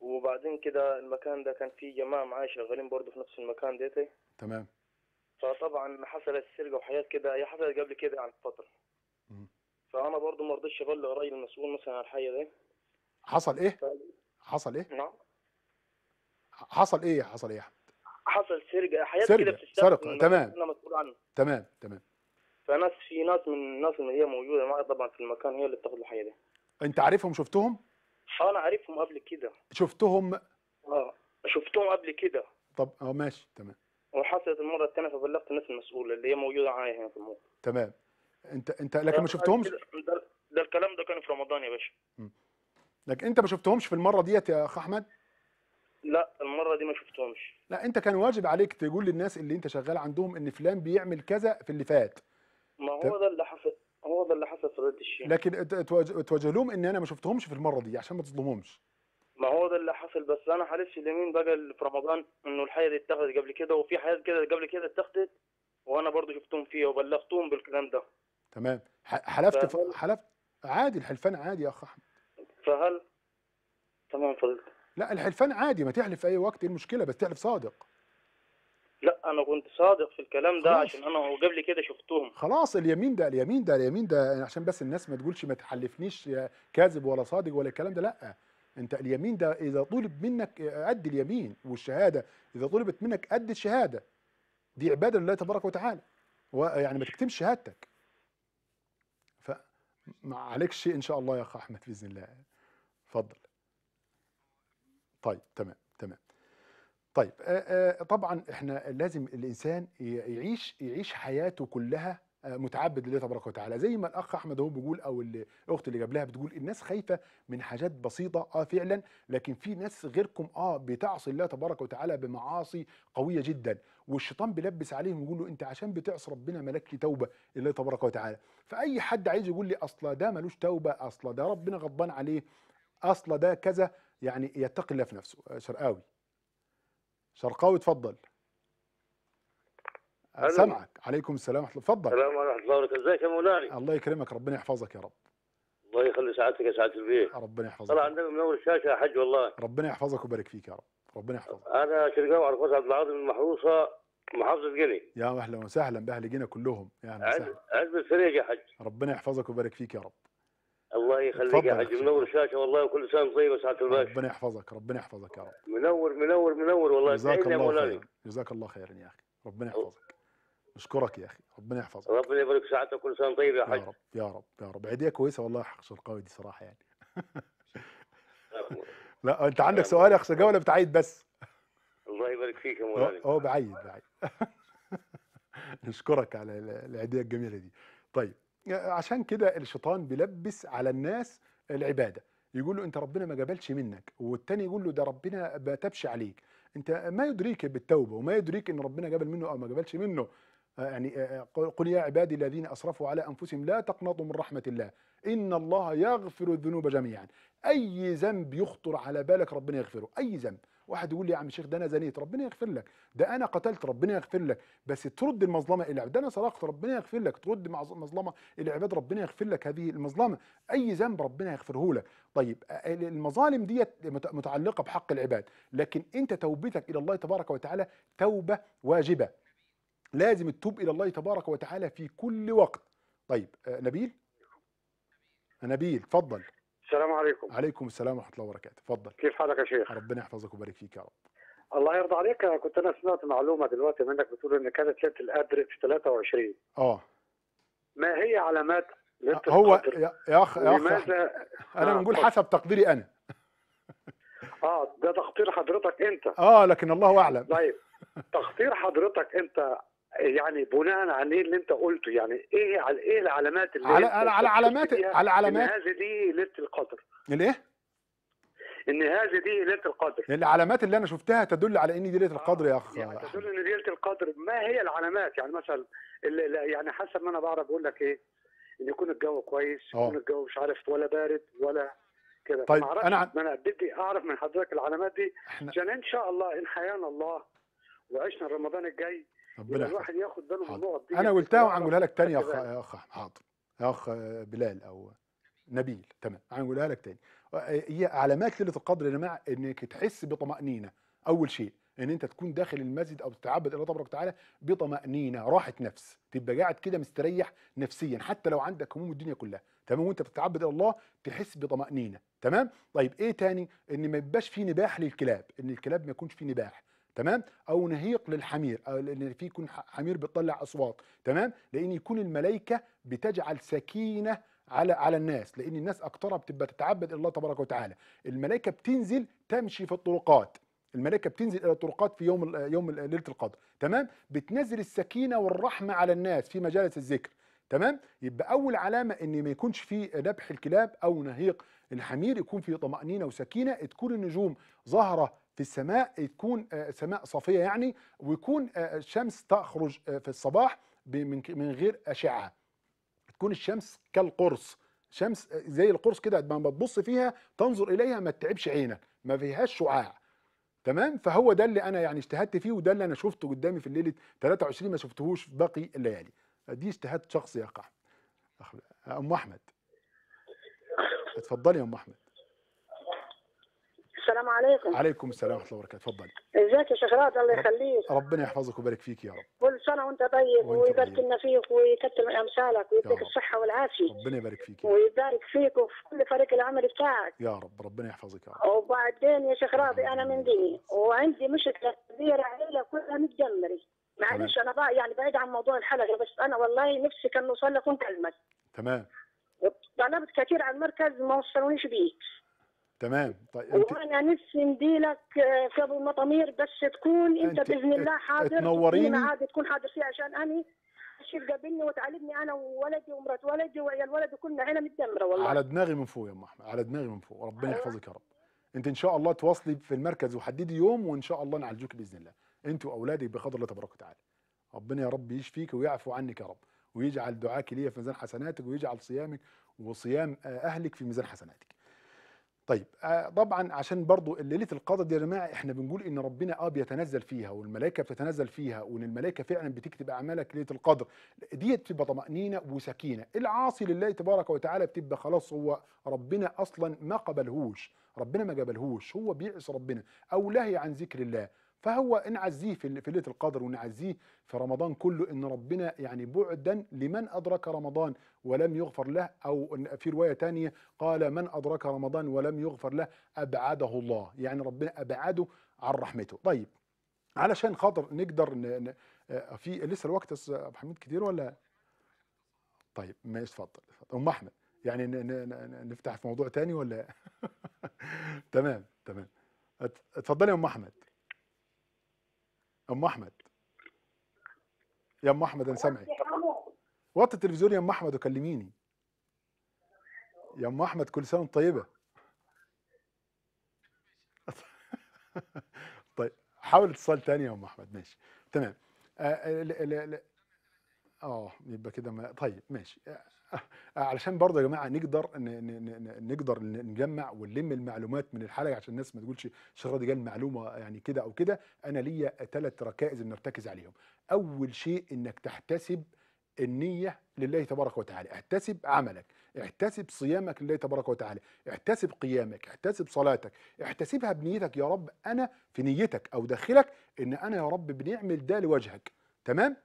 وبعدين كده المكان ده كان فيه جماعة معايا شغالين برضه في نفس المكان ديت تمام فطبعا حصلت سرقة وحاجات كده هي حصلت قبل كده عن يعني فترة فأنا برضه ما رضيتش أبلغ الراجل المسؤول مثلا عن الحي ده حصل إيه؟ ف... طيب. حصل إيه؟ نعم حصل إيه؟ حصل إيه يا أحمد؟ حصل سرقه حاجات كده سرقه تمام مسؤول عنه تمام تمام فناس في ناس من الناس اللي هي موجوده معايا طبعا في المكان هي اللي بتاخد الحاجه دي انت عارفهم شفتهم؟ آه، انا عارفهم قبل كده شفتهم اه شفتهم قبل كده طب اه ماشي تمام وحصلت المره الثانيه فبلغت الناس المسؤوله اللي هي موجوده معايا هنا في الموقع تمام انت انت لكن ما شفتهمش ده الكلام ده كان في رمضان يا باشا لكن انت ما شفتهمش في المره ديت يا اخ احمد لا المره دي ما شفتهمش لا انت كان واجب عليك تقول للناس اللي انت شغال عندهم ان فلان بيعمل كذا في اللي فات ما هو ده اللي حصل هو ده اللي حصل في رد الشيخ لكن توجه لهم ان انا ما شفتهمش في المره دي عشان ما تظلمهمش ما هو ده اللي حصل بس انا حلفت اليمين بقى في رمضان انه الحياه دي اتخذت قبل كده وفي حاجات كده قبل كده اتخذت وانا برضو شفتهم فيها وبلغتهم بالكلام ده تمام حلفت ف... حلفت عادي الحلفان عادي يا اخ احمد فهل تمام فضلت لا الحلفان عادي ما تحلف في اي وقت ايه المشكله بس تحلف صادق لا انا كنت صادق في الكلام ده خلاص. عشان انا هو قبل كده شفتهم خلاص اليمين ده اليمين ده اليمين ده عشان بس الناس ما تقولش ما تحلفنيش كاذب ولا صادق ولا الكلام ده لا انت اليمين ده اذا طلب منك قد اليمين والشهاده اذا طلبت منك قد الشهاده دي عباده لله تبارك وتعالى ويعني ما تكتمش شهادتك فما عليك شيء ان شاء الله يا اخ احمد باذن الله اتفضل طيب تمام تمام طيب طبعًا إحنا لازم الإنسان يعيش يعيش حياته كلّها مُتعبِّد لله تبارك وتعالى، زي ما الأخ أحمد أهو بيقول أو الأخت اللي جاب لها بتقول الناس خايفة من حاجات بسيطة آه فعلًا، لكن في ناس غيركم آه بتعصي الله تبارك وتعالى بمعاصي قوية جدًا، والشيطان بيلبِّس عليهم ويقول له أنت عشان بتعصي ربنا ما لي توبة لله تبارك وتعالى، فأي حد عايز يقول لي اصلا ده ملوش توبة، اصلا ده ربنا غضبان عليه، اصلا ده كذا يعني يتقي الله في نفسه آه، شرقاوي شرقاوي اتفضل آه، سامعك عليكم السلام ورحمه الله اتفضل السلام ورحمه الله وبركاته ازيك يا مولانا الله يكرمك ربنا يحفظك يا رب الله يخلي سعادتك يا سعاده البيت آه، ربنا يحفظك طلع عندنا منور الشاشه يا حاج والله ربنا يحفظك ويبارك فيك يا رب ربنا يحفظك انا شرقاوي على فوز عبد العظيم المحروسه محافظه جني يا اهلا وسهلا باهل جنة كلهم يا اهلا وسهلا عز الفريق يا حاج ربنا يحفظك ويبارك فيك يا رب الله يخليك يا حاج منور الشاشه والله وكل سنه طيبه سعاده الباشا ربنا يحفظك ربنا يحفظك يا رب منور منور منور والله جزاك الله خير جزاك الله خير يا اخي ربنا يحفظك نشكرك يا اخي ربنا يحفظك ربنا يبارك ساعتك كل سنه طيب يا حاج يا رب يا رب يا رب عيديه كويسه والله حق شرقاوي دي صراحه يعني لا انت عندك سؤال يا اخ شرقاوي ولا بتعيد بس الله يبارك فيك يا مولانا هو بعيد بعيد نشكرك على العيديه الجميله دي طيب آه، عشان كده الشيطان بيلبس على الناس العباده يقول له انت ربنا ما جبلش منك والتاني يقول له ده ربنا بتبش عليك انت ما يدريك بالتوبه وما يدريك ان ربنا جبل منه او ما جبلش منه آه، يعني آه، قل يا عبادي الذين اسرفوا على انفسهم لا تقنطوا من رحمه الله ان الله يغفر الذنوب جميعا اي ذنب يخطر على بالك ربنا يغفره اي ذنب واحد يقول لي يا عم شيخ ده انا زنيت ربنا يغفر لك ده انا قتلت ربنا يغفر لك بس ترد المظلمه الى ده انا سرقت ربنا يغفر لك ترد مظلمه عباد ربنا يغفر لك هذه المظلمه اي ذنب ربنا يغفره لك طيب المظالم ديت متعلقه بحق العباد لكن انت توبتك الى الله تبارك وتعالى توبه واجبه لازم تتوب الى الله تبارك وتعالى في كل وقت طيب آه، نبيل نبيل اتفضل السلام عليكم عليكم السلام ورحمه الله وبركاته اتفضل كيف حالك يا شيخ ربنا يحفظك ويبارك فيك يا رب الله يرضى عليك كنت انا سمعت معلومه دلوقتي منك بتقول ان كانت ليله القدر في 23 اه ما هي علامات ليله آه، القدر هو يا اخ يا اخ لماذا انا آه، بنقول آه حسب تقديري انا اه ده تقدير حضرتك انت اه لكن الله اعلم طيب تقدير حضرتك انت يعني بناء ايه اللي انت قلته يعني ايه على ايه العلامات اللي على على, على علامات على علامات هذه دي ليله القدر الايه؟ ان هذه دي ليله القدر العلامات اللي انا شفتها تدل على ان دي ليله آه، القدر يا اخ يعني تدل ان ليله القدر ما هي العلامات يعني مثلا يعني حسب ما انا بعرف اقول لك ايه ان يكون الجو كويس أوه. يكون الجو مش عارف ولا بارد ولا كده طيب انا ما انا بدي اعرف من حضرتك العلامات دي عشان ان شاء الله ان حيانا الله وعشنا رمضان الجاي ربنا الواحد ياخد باله من النقط دي انا قلتها وهنقولها لك تاني يا اخ يا اخ حاضر يا اخ بلال او نبيل تمام هنقولها لك تاني هي علامات ليله القدر يا جماعه انك تحس بطمانينه اول شيء ان انت تكون داخل المسجد او تتعبد الله تبارك وتعالى بطمانينه راحه نفس تبقى قاعد كده مستريح نفسيا حتى لو عندك هموم الدنيا كلها تمام وانت بتتعبد الى الله تحس بطمانينه تمام طيب ايه تاني ان ما يبقاش فيه نباح للكلاب ان الكلاب ما يكونش فيه نباح تمام او نهيق للحمير او لان في يكون حمير بيطلع اصوات تمام لان يكون الملائكه بتجعل سكينه على على الناس لان الناس اكترها بتبقى تتعبد الله تبارك وتعالى الملائكه بتنزل تمشي في الطرقات الملائكه بتنزل الى الطرقات في يوم يوم ليله القدر تمام بتنزل السكينه والرحمه على الناس في مجالس الذكر تمام يبقى اول علامه ان ما يكونش في ذبح الكلاب او نهيق الحمير يكون في طمانينه وسكينه تكون النجوم ظاهره في السماء تكون آه، سماء صافيه يعني ويكون آه، الشمس تخرج آه، في الصباح من غير اشعه تكون الشمس كالقرص شمس زي القرص كده لما بتبص فيها تنظر اليها ما تتعبش عينك ما فيهاش شعاع تمام فهو ده اللي انا يعني اجتهدت فيه وده اللي انا شفته قدامي في الليله 23 ما شفتهوش في باقي الليالي دي اجتهاد شخصي يا قاعد ام احمد اتفضلي يا ام احمد السلام عليكم عليكم السلام ورحمه الله وبركاته تفضلي ازيك يا شيخ رائد الله يخليك ربنا يحفظك ويبارك فيك يا رب كل سنه وانت طيب, طيب. ويبارك لنا فيك ويكتم امثالك ويديك الصحه والعافيه ربنا يبارك فيك ويبارك فيك وفي كل فريق العمل بتاعك يا رب ربنا يحفظك يا رب وبعدين يا شيخ راضي انا من ديني وعندي مشكله كبيره عيله كلها متجمره معلش انا بقى يعني بعيد عن موضوع الحلقه بس انا والله نفسي كان نوصل لك ونكلمك تمام طلبت كثير على المركز ما وصلونيش بيه تمام طيب انت... وانا نفسي نديلك آه، قبل المطامير بس تكون انت, انت باذن الله حاضر تنوريني عادي تكون حاضر فيها عشان انا الشيء قابلني وتعالجني انا وولدي ومرات ولدي وعيال ولدي كلنا هنا متدمره والله على دماغي من فوق يا ام احمد على دماغي من فوق ربنا أيوة. يحفظك يا رب انت ان شاء الله تواصلي في المركز وحددي يوم وان شاء الله نعالجوك باذن الله انت واولادك بقدر الله تبارك وتعالى ربنا يا رب يشفيك ويعفو عنك يا رب ويجعل دعائك ليا في ميزان حسناتك ويجعل صيامك وصيام آه، اهلك في ميزان حسناتك طيب آه، طبعا عشان برضو الليلة القدر دي يا جماعه احنا بنقول ان ربنا اه بيتنزل فيها والملائكه بتتنزل فيها وان الملائكه فعلا بتكتب اعمالك ليله القدر ديت بتبقى طمانينه وسكينه العاصي لله تبارك وتعالى بتبقى خلاص هو ربنا اصلا ما قبلهوش ربنا ما قبلهوش هو بيعص ربنا او لهي عن ذكر الله فهو نعزيه في ليله القدر ونعزيه في رمضان كله ان ربنا يعني بعدا لمن ادرك رمضان ولم يغفر له او في روايه ثانيه قال من ادرك رمضان ولم يغفر له ابعده الله يعني ربنا ابعده عن رحمته طيب علشان خاطر نقدر ن... آه، في لسه الوقت ابو حميد كتير ولا طيب ما اتفضل ام احمد يعني نفتح في موضوع تاني ولا تمام تمام اتفضلي يا ام احمد ام احمد يا ام احمد انا سامعك وطي التلفزيون يا ام احمد وكلميني يا ام احمد كل سنه وانت طيبه طيب حاول اتصال تاني يا ام احمد ماشي تمام آه، آه، اه يبقى كده ما... طيب ماشي آه، آه، علشان برضه يا جماعه نقدر نقدر نجمع ونلم المعلومات من الحلقه عشان الناس ما تقولش الشهر راضي جاي معلومه يعني كده او كده انا ليا ثلاث ركائز ارتكز عليهم اول شيء انك تحتسب النية لله تبارك وتعالى احتسب عملك احتسب صيامك لله تبارك وتعالى احتسب قيامك احتسب صلاتك احتسبها بنيتك يا رب أنا في نيتك أو داخلك إن أنا يا رب بنعمل ده لوجهك تمام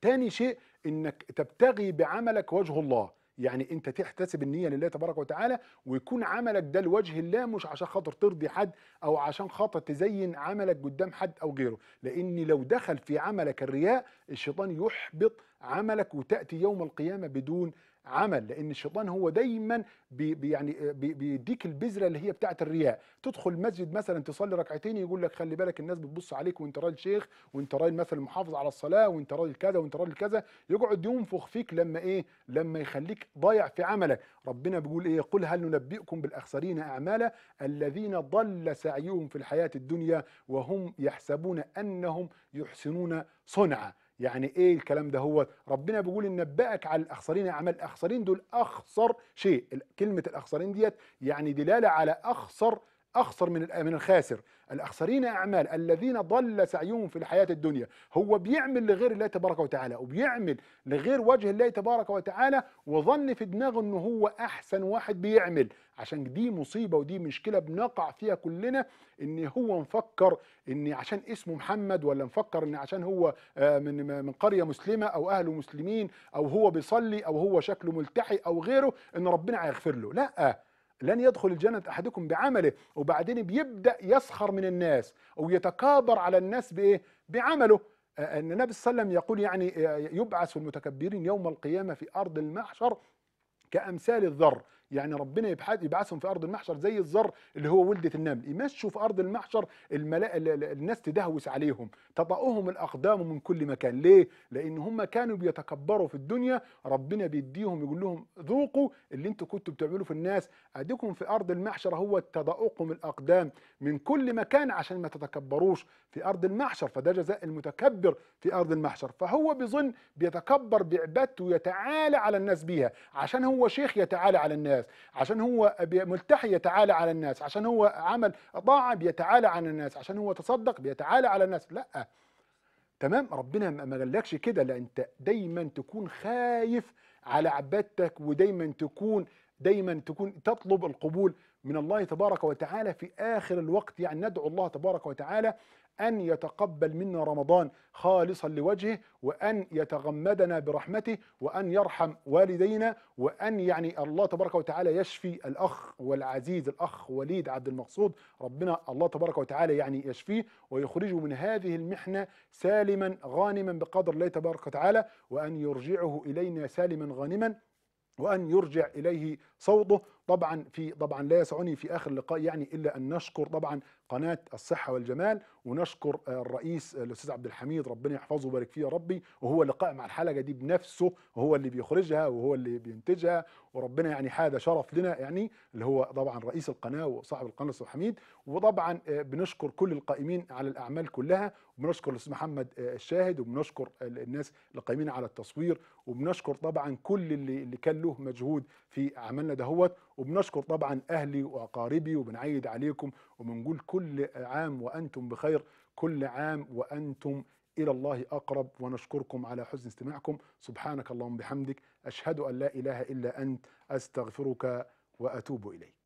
تاني شيء انك تبتغي بعملك وجه الله يعني انت تحتسب النية لله تبارك وتعالى ويكون عملك ده لوجه الله مش عشان خاطر ترضي حد او عشان خاطر تزين عملك قدام حد او غيره لان لو دخل في عملك الرياء الشيطان يحبط عملك وتأتي يوم القيامة بدون عمل لان الشيطان هو دايما بي يعني آه، بيديك البذره اللي هي بتاعت الرياء تدخل مسجد مثلا تصلي ركعتين يقول لك خلي بالك الناس بتبص عليك وانت راجل شيخ وانت راجل مثلا محافظ على الصلاه وانت راجل كذا وانت راجل كذا يقعد ينفخ فيك لما ايه لما يخليك ضايع في عملك ربنا بيقول ايه قل هل ننبئكم بالاخسرين اعمالا الذين ضل سعيهم في الحياه الدنيا وهم يحسبون انهم يحسنون صنعا يعني ايه الكلام ده هو ربنا بيقول ان نبأك على الاخسرين اعمال يعني الاخسرين دول اخسر شيء كلمه الاخسرين ديت يعني دلاله على اخسر اخسر من من الخاسر الاخسرين اعمال الذين ضل سعيهم في الحياه الدنيا هو بيعمل لغير الله تبارك وتعالى وبيعمل لغير وجه الله تبارك وتعالى وظن في دماغه ان هو احسن واحد بيعمل عشان دي مصيبه ودي مشكله بنقع فيها كلنا ان هو مفكر ان عشان اسمه محمد ولا مفكر ان عشان هو آه، من من قريه مسلمه او اهله مسلمين او هو بيصلي او هو شكله ملتحي او غيره ان ربنا هيغفر له لا لن يدخل الجنة أحدكم بعمله وبعدين بيبدأ يسخر من الناس أو يتكابر على الناس بإيه؟ بعمله آه، أن النبي صلى الله عليه وسلم يقول يعني آه، يبعث المتكبرين يوم القيامة في أرض المحشر كأمثال الذر يعني ربنا يبعثهم في ارض المحشر زي الذر اللي هو ولده النمل يمشوا في ارض المحشر الملا... الناس تدهوس عليهم تطأهم الاقدام من كل مكان ليه لان هم كانوا بيتكبروا في الدنيا ربنا بيديهم يقول لهم ذوقوا اللي انتوا كنتوا بتعملوه في الناس اديكم في ارض المحشر هو تضاؤكم الاقدام من كل مكان عشان ما تتكبروش في أرض المحشر فده جزاء المتكبر في أرض المحشر فهو بيظن بيتكبر بعبادته يتعالى على الناس بيها عشان هو شيخ يتعالى على الناس عشان هو ملتحي يتعالى على الناس عشان هو عمل طاعة بيتعالى على الناس عشان هو تصدق بيتعالى على الناس لأ تمام ربنا ما قالكش كده لا انت دايما تكون خايف على عبادتك ودايما تكون دايما تكون تطلب القبول من الله تبارك وتعالى في آخر الوقت يعني ندعو الله تبارك وتعالى أن يتقبل منا رمضان خالصا لوجهه وأن يتغمدنا برحمته وأن يرحم والدينا وأن يعني الله تبارك وتعالى يشفي الأخ والعزيز الأخ وليد عبد المقصود ربنا الله تبارك وتعالى يعني يشفيه ويخرجه من هذه المحنة سالما غانما بقدر الله تبارك وتعالى وأن يرجعه إلينا سالما غانما وأن يرجع إليه صوته طبعا في طبعا لا يسعني في اخر اللقاء يعني الا ان نشكر طبعا قناه الصحه والجمال ونشكر الرئيس الاستاذ عبد الحميد ربنا يحفظه ويبارك فيه يا ربي وهو اللي قائم على الحلقه دي بنفسه وهو اللي بيخرجها وهو اللي بينتجها وربنا يعني هذا شرف لنا يعني اللي هو طبعا رئيس القناه وصاحب القناه الاستاذ حميد وطبعا بنشكر كل القائمين على الاعمال كلها وبنشكر الاستاذ محمد الشاهد وبنشكر الناس اللي قايمين على التصوير وبنشكر طبعا كل اللي اللي كان له مجهود في عملنا دهوت وبنشكر طبعا اهلي واقاربي وبنعيد عليكم وبنقول كل عام وانتم بخير كل عام وانتم الى الله اقرب ونشكركم على حسن استماعكم سبحانك اللهم بحمدك اشهد ان لا اله الا انت استغفرك واتوب اليك